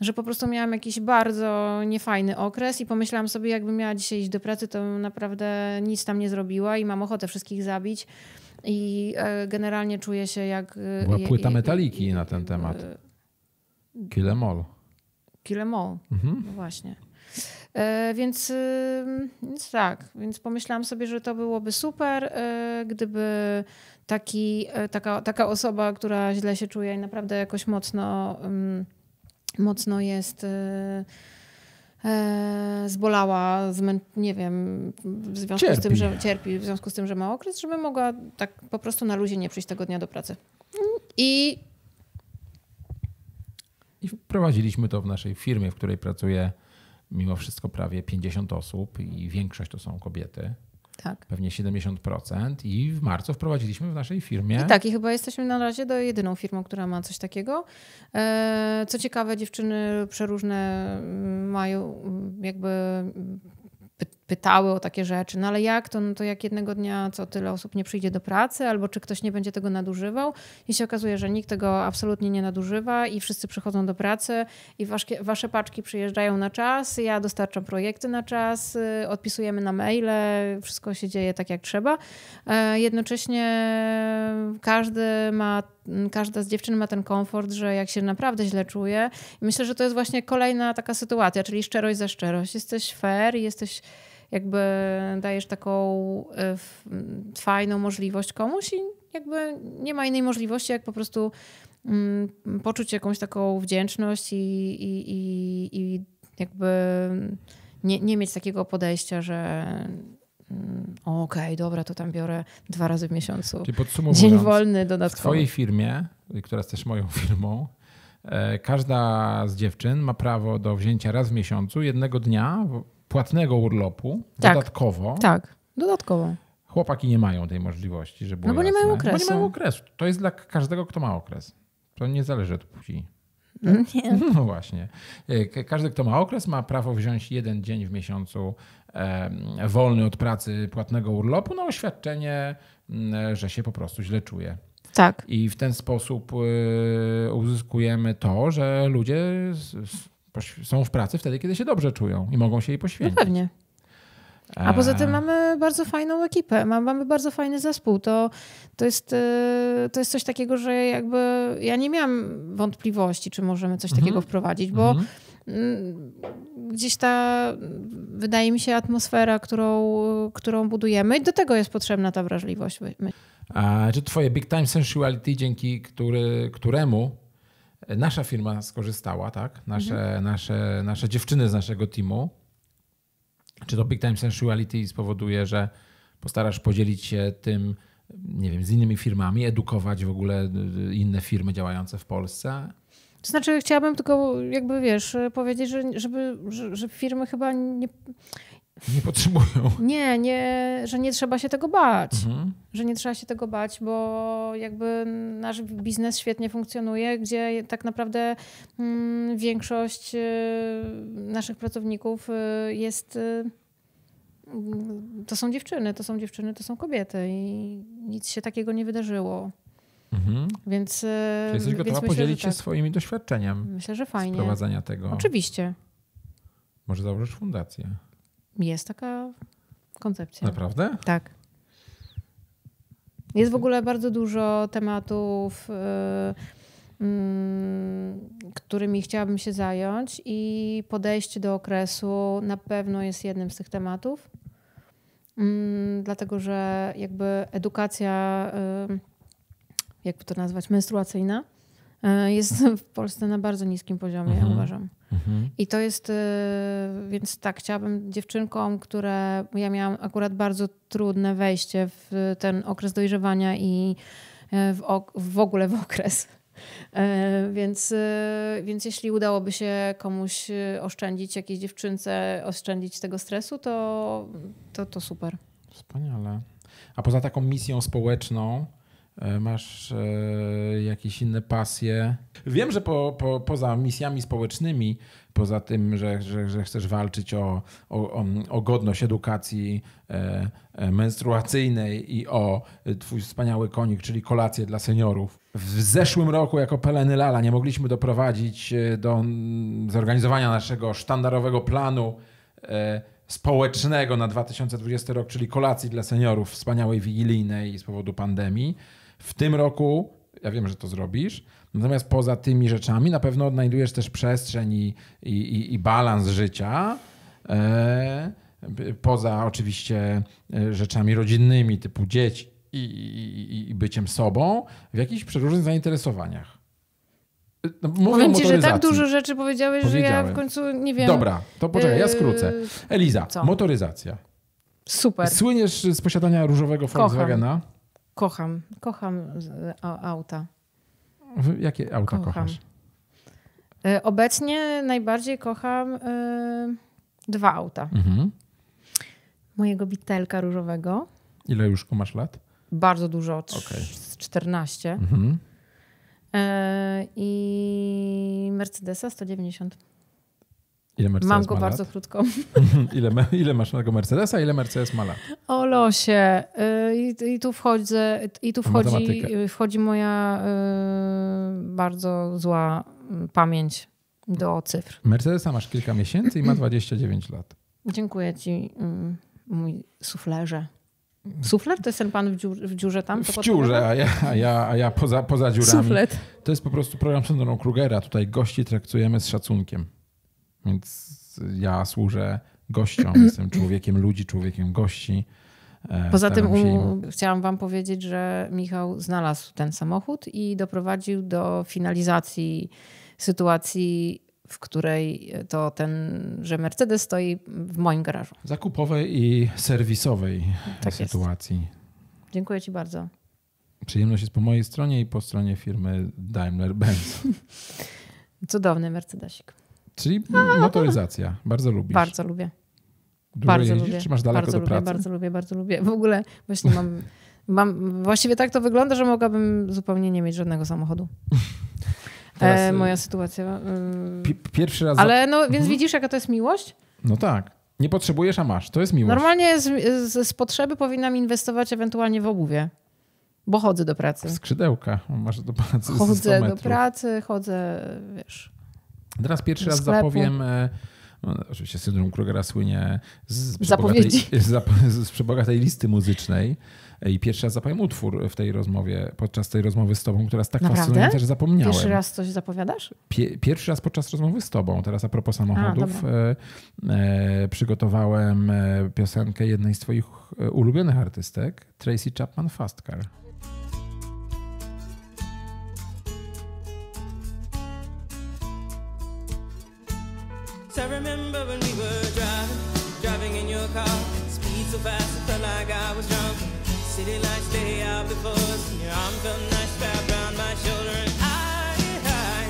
że po prostu miałam jakiś bardzo niefajny okres i pomyślałam sobie, jakbym miała dzisiaj iść do pracy, to naprawdę nic tam nie zrobiła i mam ochotę wszystkich zabić i e, generalnie czuję się jak... E, Była płyta metaliki na ten e, temat. Kilemol. Kilemol, mhm. no właśnie. Więc, więc tak, więc pomyślałam sobie, że to byłoby super, gdyby taki, taka, taka osoba, która źle się czuje i naprawdę jakoś mocno, mocno jest E, zbolała, zmę... nie wiem, w związku cierpi. z tym, że cierpi, w związku z tym, że ma okres, żeby mogła tak po prostu na luzie nie przyjść tego dnia do pracy. I... I wprowadziliśmy to w naszej firmie, w której pracuje mimo wszystko prawie 50 osób i większość to są kobiety tak. pewnie 70% i w marcu wprowadziliśmy w naszej firmie. I tak, i chyba jesteśmy na razie do jedyną firmą, która ma coś takiego. E, co ciekawe, dziewczyny przeróżne mm, mają mm, jakby pytały o takie rzeczy, no ale jak to, no to jak jednego dnia co tyle osób nie przyjdzie do pracy, albo czy ktoś nie będzie tego nadużywał i się okazuje, że nikt tego absolutnie nie nadużywa i wszyscy przychodzą do pracy i wasze paczki przyjeżdżają na czas, ja dostarczam projekty na czas, y, odpisujemy na maile, wszystko się dzieje tak jak trzeba. E, jednocześnie każdy ma każda z dziewczyn ma ten komfort, że jak się naprawdę źle czuje, myślę, że to jest właśnie kolejna taka sytuacja, czyli szczerość za szczerość. Jesteś fair, jesteś jakby dajesz taką e, mm, fajną możliwość komuś i jakby nie ma innej możliwości, jak po prostu mm, poczuć jakąś taką wdzięczność i, i, i, i jakby nie, nie mieć takiego podejścia, że mm, okej, okay, dobra, to tam biorę dwa razy w miesiącu. Czyli podsumowując, dzień wolny dodatkowo. W twojej firmie, która jest też moją *laughs* firmą, e, każda z dziewczyn ma prawo do wzięcia raz w miesiącu, jednego dnia płatnego urlopu tak. dodatkowo. Tak, dodatkowo. Chłopaki nie mają tej możliwości, żeby. No bo nie mają okresu. Bo nie mają okresu. To jest dla każdego, kto ma okres. To nie zależy od płci. No tak? Nie. *laughs* No właśnie. E, każdy, kto ma okres, ma prawo wziąć jeden dzień w miesiącu wolny od pracy płatnego urlopu na oświadczenie, że się po prostu źle czuje. Tak. I w ten sposób y, uzyskujemy to, że ludzie są w pracy wtedy, kiedy się dobrze czują i mogą się jej poświęcić. No pewnie. A poza tym e. mamy bardzo fajną ekipę, mamy bardzo fajny zespół. To, to, jest, e, to jest coś takiego, że jakby ja nie miałam wątpliwości, czy możemy coś takiego mhm. wprowadzić, bo mhm. Mm, gdzieś ta, wydaje mi się, atmosfera, którą, którą budujemy, i do tego jest potrzebna ta wrażliwość. A, czy twoje Big Time Sensuality, dzięki który, któremu Nasza firma skorzystała, tak? Nasze, mhm. nasze, nasze dziewczyny z naszego teamu. Czy to Big Time Sensuality spowoduje, że postarasz podzielić się tym, nie wiem, z innymi firmami, edukować w ogóle y, y, inne firmy działające w Polsce? To znaczy, chciałabym tylko, jakby wiesz, powiedzieć, że, żeby, że, że firmy chyba nie, nie potrzebują. Nie, nie, że nie trzeba się tego bać. Mhm. Że nie trzeba się tego bać, bo jakby nasz biznes świetnie funkcjonuje, gdzie tak naprawdę mm, większość y, naszych pracowników y, jest. Y, to są dziewczyny, to są dziewczyny, to są kobiety i nic się takiego nie wydarzyło. Mhm. Więc. Czy jesteś gotowa więc myślę, podzielić się tak. swoimi doświadczeniem? Myślę, że fajnie. Prowadzenia tego. Oczywiście. Może założysz fundację. Jest taka koncepcja. Naprawdę? Tak. Jest w ogóle bardzo dużo tematów, yy, yy, którymi chciałabym się zająć, i podejście do okresu na pewno jest jednym z tych tematów. Mm, dlatego, że jakby edukacja, y, jak to nazwać, menstruacyjna, E, jest w Polsce na bardzo niskim poziomie, mhm. ja uważam. Mhm. I to jest, e, więc tak, chciałabym dziewczynkom, które. Ja miałam akurat bardzo trudne wejście w ten okres dojrzewania i e, w, ok, w ogóle w okres. Więc, więc jeśli udałoby się komuś oszczędzić, jakiejś dziewczynce oszczędzić tego stresu, to, to, to super. Wspaniale. A poza taką misją społeczną, E, masz e, jakieś inne pasje? Wiem, że po, po, poza misjami społecznymi, poza tym, że, że, że chcesz walczyć o, o, o, godność edukacji e, menstruacyjnej i o twój wspaniały konik, czyli kolację dla seniorów. W zeszłym roku jako Peleny Lala nie mogliśmy doprowadzić do zorganizowania naszego sztandarowego planu społecznego na 2020 rok, czyli kolacji dla seniorów, wspaniałej wigilijnej z powodu pandemii. W tym roku, ja wiem, że to zrobisz, natomiast poza tymi rzeczami na pewno odnajdujesz też przestrzeń i, i, i, i balans życia. E, poza oczywiście e, rzeczami rodzinnymi, typu dzieci i, i, i byciem sobą, w jakichś przeróżnych zainteresowaniach. E, no, mówię ci, że tak dużo rzeczy powiedziałeś, że ja w końcu nie wiem. Dobra, to poczekaj, ja skrócę. Eliza, Co? motoryzacja. Super. Słyniesz z posiadania różowego Volkswagena? Kocham. Kocham, kocham auta. Jakie auta kocham. kochasz? E, obecnie najbardziej kocham y, dwa auta. Mhm. Mojego bitelka różowego. Ile już masz lat? Bardzo dużo, okay. 14. Mhm. Y, I Mercedesa 190. Ile Mercedes Mam go ma bardzo lat? krótko. *laughs* ile, ile masz tego Mercedesa, ile Mercedes ma lat? O losie. Y, I, i tu wchodzę, i tu wchodzi, y, wchodzi moja y, bardzo zła y, pamięć do cyfr. Mercedesa masz kilka miesięcy i ma 29 lat. Dziękuję ci, mój suflerze. Sufler to jest ten pan w, dziur, w dziurze tam? W dziurze, a ja, a ja, a ja poza, poza dziurami. Suflet. To jest po prostu program Sandona Krugera. Tutaj gości traktujemy z szacunkiem. Więc ja służę gościom, *clears throat* jestem człowiekiem ludzi, człowiekiem gości. E, Poza tym im... chciałam Wam powiedzieć, że Michał znalazł ten samochód i doprowadził do finalizacji sytuacji, w której to ten, że Mercedes stoi w moim garażu. Zakupowej i serwisowej tak sytuacji. Jest. Dziękuję Ci bardzo. Przyjemność jest po mojej stronie i po stronie firmy Daimler-Benz. *laughs* Cudowny Mercedesik. Czyli no motoryzacja. Bardzo lubisz. Bardzo lubię. Dużo bardzo jeździsz, lubię. czy masz daleko bardzo do pracy? Lubię, bardzo lubię, bardzo lubię. W ogóle właśnie mam, mam... Właściwie tak to wygląda, że mogłabym zupełnie nie mieć żadnego samochodu. *laughs* Teraz, e, y, moja sytuacja. Y, pierwszy raz. Ale no, więc mhm. widzisz, jaka to jest miłość? No tak. Nie potrzebujesz, a masz. To jest miłość. Normalnie z, z, z potrzeby powinnam inwestować ewentualnie w obuwie. Bo chodzę do pracy. Skrzydełka. Masz do pracy. Chodzę do pracy, chodzę, wiesz. Teraz pierwszy raz zapowiem. E, no, oczywiście syndrom Krugera słynie z, Zapowiedzi. z, z *laughs* listy muzycznej. E, I pierwszy raz zapowiem utwór w tej rozmowie, podczas tej rozmowy z tobą, która jest tak Naprawdę? fascynująca, że zapomniałem. Pierwszy raz coś zapowiadasz? Pie, pierwszy raz podczas rozmowy z tobą, teraz a propos samochodów, a, e, e, przygotowałem e, piosenkę jednej z twoich ulubionych artystek, Tracy Chapman Fast Car. I remember when we were driving, driving in your car. Speed so fast, it felt like I was drunk. City lights day out before us, and your arm felt nice wrapped around my shoulder. And I, I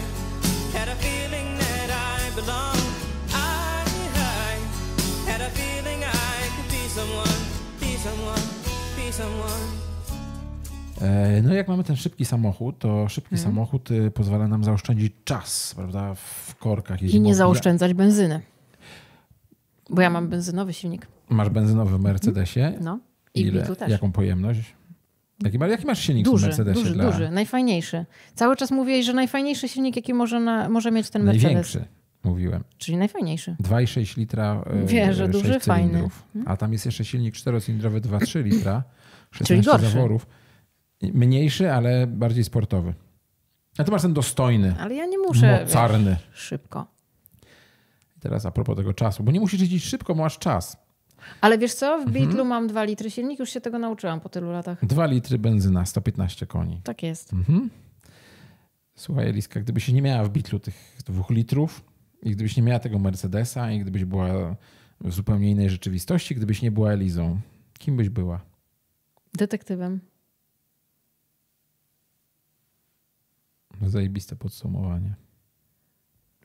had a feeling that I belonged. I, I had a feeling I could be someone, be someone, be someone. E, no jak mamy ten szybki samochód, to szybki hmm. samochód y, pozwala nam zaoszczędzić czas, prawda, w korkach. I nie zaoszczędzać benzyny. Bo ja mm. mam benzynowy silnik. Masz benzynowy w mhm. Mercedesie? No. I Ile? Bitu też. Jaką pojemność? Jaki, jaki masz silnik duży, w Mercedesie? Duży, dla... duży, najfajniejszy. Cały czas mówiłeś, że najfajniejszy silnik, jaki może, na, może mieć ten Mercedes. Największy mówiłem. Czyli najfajniejszy. 2,6 litra. Y, że duży, cylindrów. fajny. Mhm. A tam jest jeszcze silnik czterocylindrowy 2,3 litra, 16 Czyli gorszy. zaworów. Mniejszy, ale bardziej sportowy. A ty masz ten dostojny. Ale ja nie muszę. Mocarny. Wiesz, szybko. Teraz a propos tego czasu, bo nie musisz jeździć szybko, bo masz czas. Ale wiesz co, w Beatlu mhm. mam 2 litry silnik, już się tego nauczyłam po tylu latach. 2 litry benzyna, 115 koni. Tak jest. Mhm. Słuchaj, Eliska, gdybyś nie miała w Beatlu tych dwóch litrów i gdybyś nie miała tego Mercedesa i gdybyś była w zupełnie innej rzeczywistości, gdybyś nie była Elizą, kim byś była? Detektywem. No, zajebiste podsumowanie.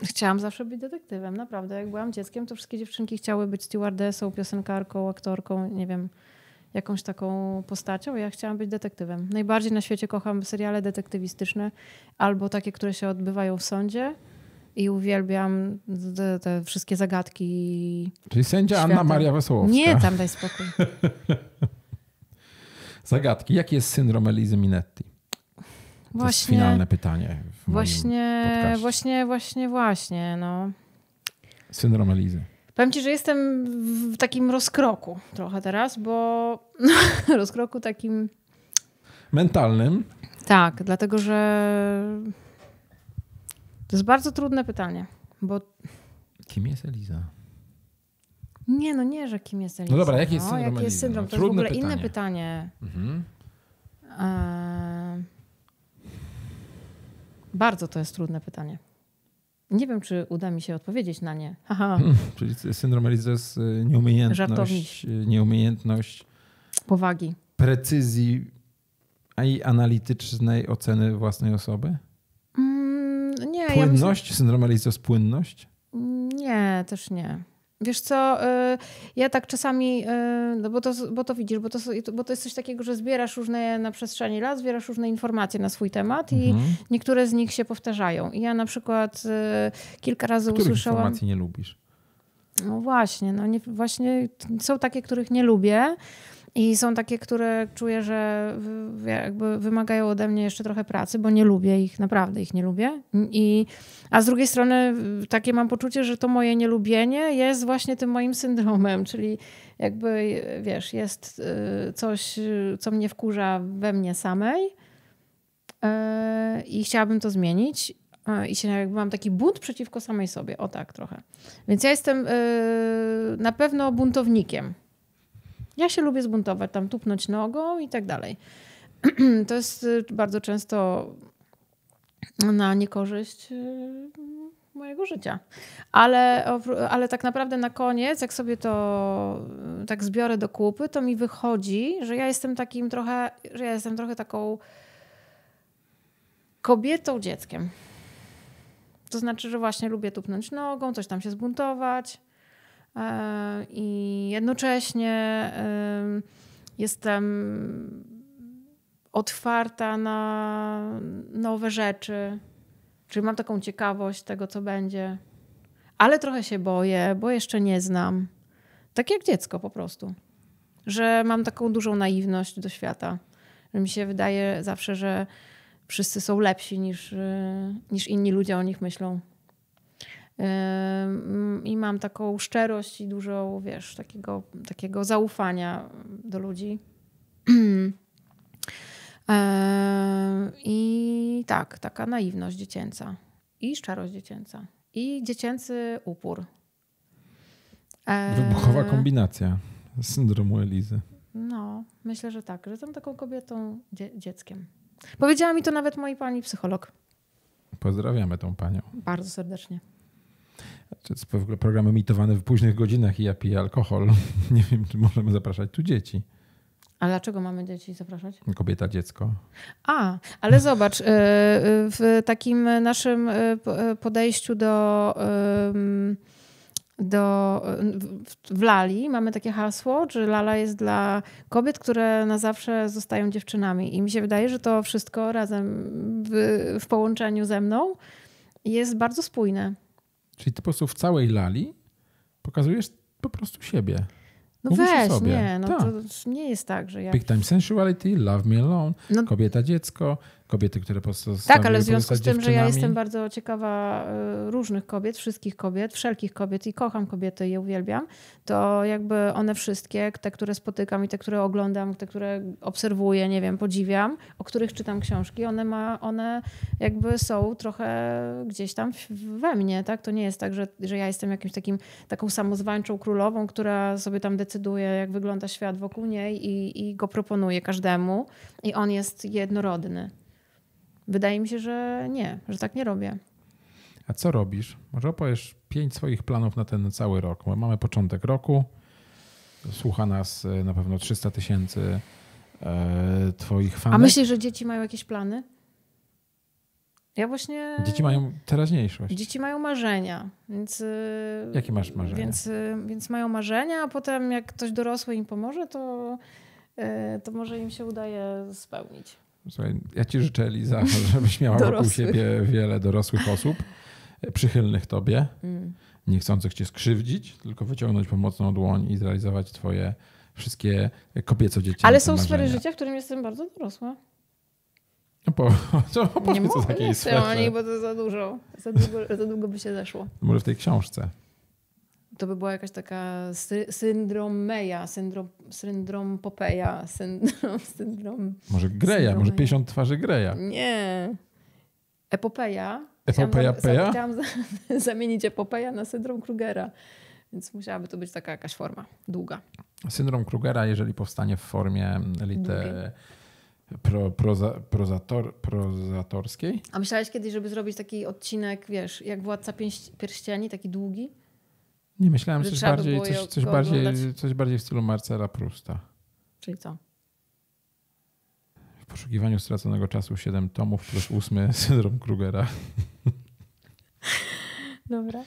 Chciałam zawsze być detektywem, naprawdę. Jak byłam dzieckiem, to wszystkie dziewczynki chciały być stewardessą, piosenkarką, aktorką, nie wiem, jakąś taką postacią. Ja chciałam być detektywem. Najbardziej na świecie kocham seriale detektywistyczne albo takie, które się odbywają w sądzie i uwielbiam te, te wszystkie zagadki. Czyli sędzia świata. Anna Maria Wesołowska. Nie, tam daj spokój. *laughs* zagadki. Jaki jest syndrom Elizy Minetti? Właśnie, to jest finalne pytanie. właśnie, właśnie, właśnie, właśnie. No. Syndrom Elizy. Powiem ci, że jestem w takim rozkroku trochę teraz, bo *laughs* rozkroku takim. Mentalnym. Tak, dlatego że. To jest bardzo trudne pytanie, bo. Kim jest Eliza? Nie, no nie, że kim jest Eliza. No dobra, jaki jest no. syndrom? No, jaki jest syndrom? To jest w ogóle pytanie. inne pytanie. Mhm. E bardzo to jest trudne pytanie. Nie wiem, czy uda mi się odpowiedzieć na nie. Hmm, czyli syndrom Elizes, y, nieumiejętność, y, nieumiejętność powagi, precyzji i analitycznej oceny własnej osoby? Mm, nie. Płynność? Ja myślę... Syndrom Elizes, płynność? Nie, też nie. Wiesz co, y, ja tak czasami, y, no bo, to, bo to widzisz, bo to, bo to jest coś takiego, że zbierasz różne na przestrzeni lat, zbierasz różne informacje na swój temat i mhm. niektóre z nich się powtarzają. I ja na przykład y, kilka razy Których usłyszałam... informacji nie lubisz? No właśnie, no nie, właśnie są takie, których nie lubię. I są takie, które czuję, że jakby wymagają ode mnie jeszcze trochę pracy, bo nie lubię ich, naprawdę ich nie lubię. I, a z drugiej strony takie mam poczucie, że to moje nielubienie jest właśnie tym moim syndromem, czyli jakby, wiesz, jest y, coś, co mnie wkurza we mnie samej y, i chciałabym to zmienić y, i się jakby mam taki bunt przeciwko samej sobie, o tak trochę. Więc ja jestem na pewno buntownikiem ja się lubię zbuntować, tam tupnąć nogą i tak dalej. *clears throat* To jest y, bardzo często na niekorzyść y, mojego życia. Ale, ale tak naprawdę na koniec, jak sobie to y, tak zbiorę do kupy, to mi wychodzi, że ja jestem takim trochę, że ja jestem trochę taką kobietą dzieckiem. To znaczy, że właśnie lubię tupnąć nogą, coś tam się zbuntować. E, I jednocześnie jestem otwarta na nowe rzeczy. Czyli mam taką ciekawość tego, co będzie. Ale trochę się boję, bo jeszcze nie znam. Tak jak dziecko po prostu. Że mam taką dużą naiwność do świata. Że mi się wydaje zawsze, że wszyscy są lepsi niż, e, niż inni ludzie o nich myślą. I mam taką szczerość i dużo, wiesz, takiego, takiego zaufania do ludzi. *clears throat* I tak, taka naiwność dziecięca i szczerość dziecięca i dziecięcy upór. Wybuchowa kombinacja syndromu Elizy. No, myślę, że tak, że jestem taką kobietą, dzie dzieckiem. Powiedziała mi to nawet moja pani psycholog. Pozdrawiamy tą panią. Bardzo serdecznie. To jest w program emitowany w późnych godzinach i ja piję alkohol. *laughs* Nie wiem, czy możemy zapraszać tu dzieci. A dlaczego mamy dzieci zapraszać? Kobieta, dziecko. A, ale zobacz, e, e, w takim naszym e, podejściu do, do w Lali mamy takie hasło, że Lala jest dla kobiet, które na zawsze zostają dziewczynami. I mi się wydaje, że to wszystko razem w, w połączeniu ze mną jest bardzo spójne. Czyli ty po prostu w całej lali pokazujesz po prostu siebie. No Mówisz weź, sobie. nie, no to tak. nie jest tak, że ja... Big Time Sensuality, Love Me Alone, no... Kobieta, Dziecko, kobiety, które prostu Tak, ale w związku z tym, że ja jestem bardzo ciekawa y, różnych kobiet, wszystkich kobiet, wszelkich kobiet i kocham kobiety, je uwielbiam, to jakby one wszystkie, te, które spotykam i te, które oglądam, te, które obserwuję, nie wiem, podziwiam, o których czytam książki, one, ma, one jakby są trochę gdzieś tam we mnie, tak? To nie jest tak, że, że ja jestem jakimś takim, taką samozwańczą królową, która sobie tam decyduje, jak wygląda świat wokół niej i, i go proponuje każdemu i on jest jednorodny. Wydaje mi się, że nie, że tak nie robię. A co robisz? Może opowiesz pięć swoich planów na ten cały rok. Mamy początek roku. Słucha nas e, na pewno 300 tysięcy e, twoich fanów. A myślisz, że dzieci mają jakieś plany? Ja właśnie. Dzieci mają teraźniejszość. Dzieci mają marzenia, więc. Y, Jakie masz marzenia? Więc, y, więc mają marzenia, a potem jak ktoś dorosły im pomoże, to, y, to może im się udaje spełnić. Słuchaj, ja ci życzę, Liza, *laughs* żebyś miała dorosłych. wokół siebie wiele dorosłych osób, przychylnych tobie, mm. nie chcących cię skrzywdzić, tylko wyciągnąć pomocną dłoń i zrealizować twoje wszystkie kobieco dzieci. Ale są marzenia. sfery życia, w którym jestem bardzo dorosła. No po, to *laughs* opowiedz nie takiej nie Nie chcę o bo to za dużo. Za długo, za długo by się zeszło. Może w tej książce to by była jakaś taka sy syndrom Meja, syndrom, syndrom Popeja, *laughs* syndrom, syndrom... Może Greja, syndrom może 50 twarzy Greja. Nie. Epopeja. Epopeja Peja? Chciałam *laughs* zamienić epopeja na syndrom Krugera, więc musiałaby to być taka jakaś forma długa. Syndrom Krugera, jeżeli powstanie w formie litery pro, proza, prozator, prozatorskiej. A myślałeś kiedyś, żeby zrobić taki odcinek, wiesz, jak Władca Pierścieni, taki długi? Nie, myślałem, coś bardziej, coś, coś, bardziej, coś bardziej w stylu Marcela Prusta. Czyli co? W poszukiwaniu straconego czasu 7 tomów plus 8 *laughs* syndrom Krugera. Dobra.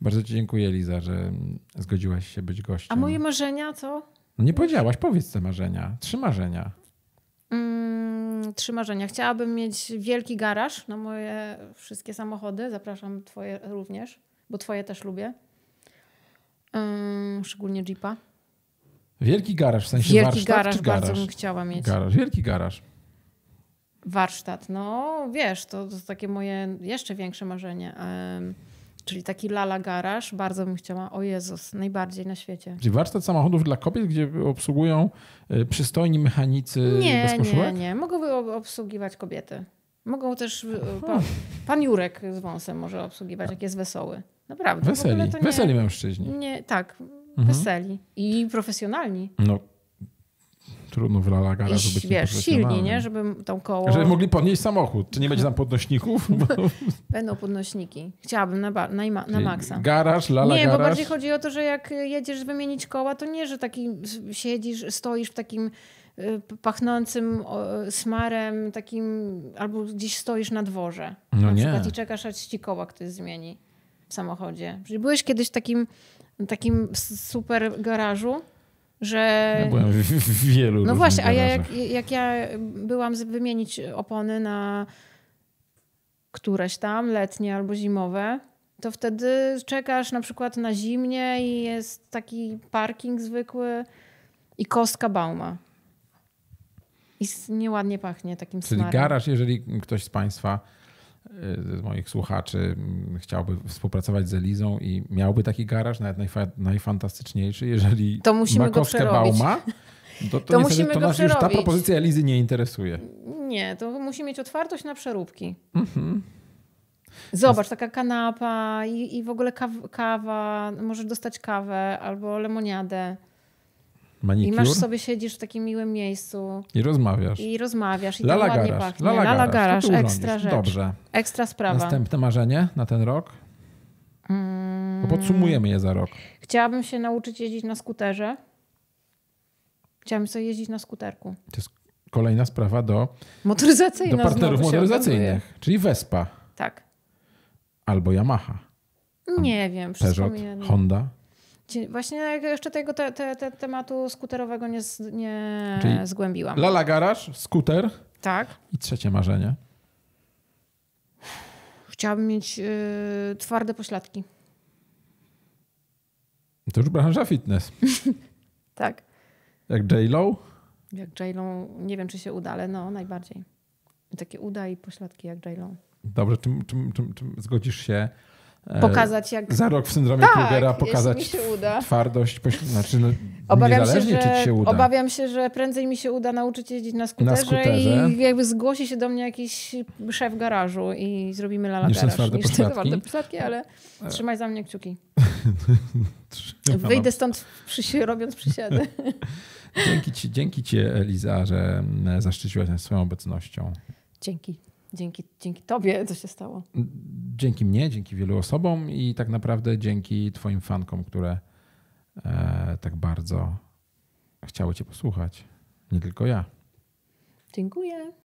Bardzo Ci dziękuję, Liza, że zgodziłaś się być gościem. A moje marzenia co? No nie powiedziałaś, powiedz te marzenia. Trzy marzenia. Mm, trzy marzenia. Chciałabym mieć wielki garaż na moje wszystkie samochody. Zapraszam Twoje również, bo Twoje też lubię. Yy, szczególnie Jeepa. Wielki garaż, w sensie Wielki warsztat garaż, czy garaż? bardzo bym chciała mieć. Garaż, wielki garaż. Warsztat, no wiesz, to, to takie moje jeszcze większe marzenie. Yy, czyli taki lala garaż, bardzo bym chciała. O Jezus, najbardziej na świecie. Czyli warsztat samochodów dla kobiet, gdzie obsługują y, przystojni mechanicy nie, bez Nie, nie, mogą obsługiwać kobiety. Mogą też. Y, pan, pan Jurek z wąsem może obsługiwać, jak jest wesoły. Naprawdę. Weseli, nie, weseli mężczyźni. Nie, tak, mhm. weseli i profesjonalni. No, trudno w Lala żeby być wiesz, silni, nie? Żeby tą koło... Żeby mogli podnieść samochód. Czy nie będzie tam podnośników? *laughs* Będą podnośniki. Chciałabym na, na, na maksa. Garaż, Lala Nie, garaż. bo bardziej chodzi o to, że jak jedziesz wymienić koła, to nie, że taki siedzisz, stoisz w takim y, pachnącym smarem, takim, albo gdzieś stoisz na dworze. No na nie. przykład i czekasz, aż ci koła ktoś zmieni w samochodzie. Czyli byłeś kiedyś w takim, takim super garażu, że... Ja byłem w, w wielu No właśnie, a ja, jak, jak ja byłam wymienić opony na któreś tam, letnie albo zimowe, to wtedy czekasz na przykład na zimnie i jest taki parking zwykły i kostka bauma. I nieładnie pachnie takim Czyli smarem. garaż, jeżeli ktoś z Państwa Y, z moich słuchaczy mm, chciałby współpracować z Elizą i miałby taki garaż, nawet najfa najfantastyczniejszy, jeżeli to musimy Bauma, to, to, to, musimy to nas już ta propozycja Elizy nie interesuje. Nie, to musi mieć otwartość na przeróbki. Mhm. Zobacz, taka kanapa i, i w ogóle kawa, kawa, możesz dostać kawę albo lemoniadę manikur. I masz sobie, siedzisz w takim miłym miejscu. I rozmawiasz. I rozmawiasz. I Lala tak ładnie garaż, pachnie. Lala, Lala garaż, garaż ekstra rzecz. Dobrze. Ekstra sprawa. Następne marzenie na ten rok? Hmm. Podsumujemy je za rok. Chciałabym się nauczyć jeździć na skuterze. Chciałabym sobie jeździć na skuterku. To jest kolejna sprawa do, motoryzacyjna do partnerów motoryzacyjnych, czyli Vespa. Tak. Albo Yamaha. Nie wiem, Peugeot, Honda. Właśnie jeszcze tego te, te, te tematu skuterowego nie, nie zgłębiłam. Lala garaż, skuter. Tak. I trzecie marzenie. Chciałabym mieć yy, twarde pośladki. To już branża fitness. *laughs* tak. Jak J-Lo? Jak J-Lo, nie wiem czy się uda, ale no najbardziej. Takie uda i pośladki jak J-Lo. Dobrze, czym, czym, czym, czym zgodzisz się E, pokazać jak... Za rok w syndromie tak, Krugera pokazać twardość. Poś... Znaczy, no, obawiam, się, że, czy się uda. obawiam się, że prędzej mi się uda nauczyć jeździć na skuterze, na skuterze. i jakby zgłosi się do mnie jakiś szef garażu i zrobimy lala niż garaż. Twarde niż pośladki. twarde pośladki, ale e. trzymaj za mnie kciuki. *laughs* Wyjdę stąd przysi robiąc przysiady. *laughs* dzięki, ci, dzięki ci, Eliza, że mm, zaszczyciłaś nas swoją obecnością. Dzięki dzięki, dzięki Tobie co się stało. Dzięki mnie, dzięki wielu osobom i tak naprawdę dzięki Twoim fankom, które e, tak bardzo chciały Cię posłuchać. Nie tylko ja. Dziękuję.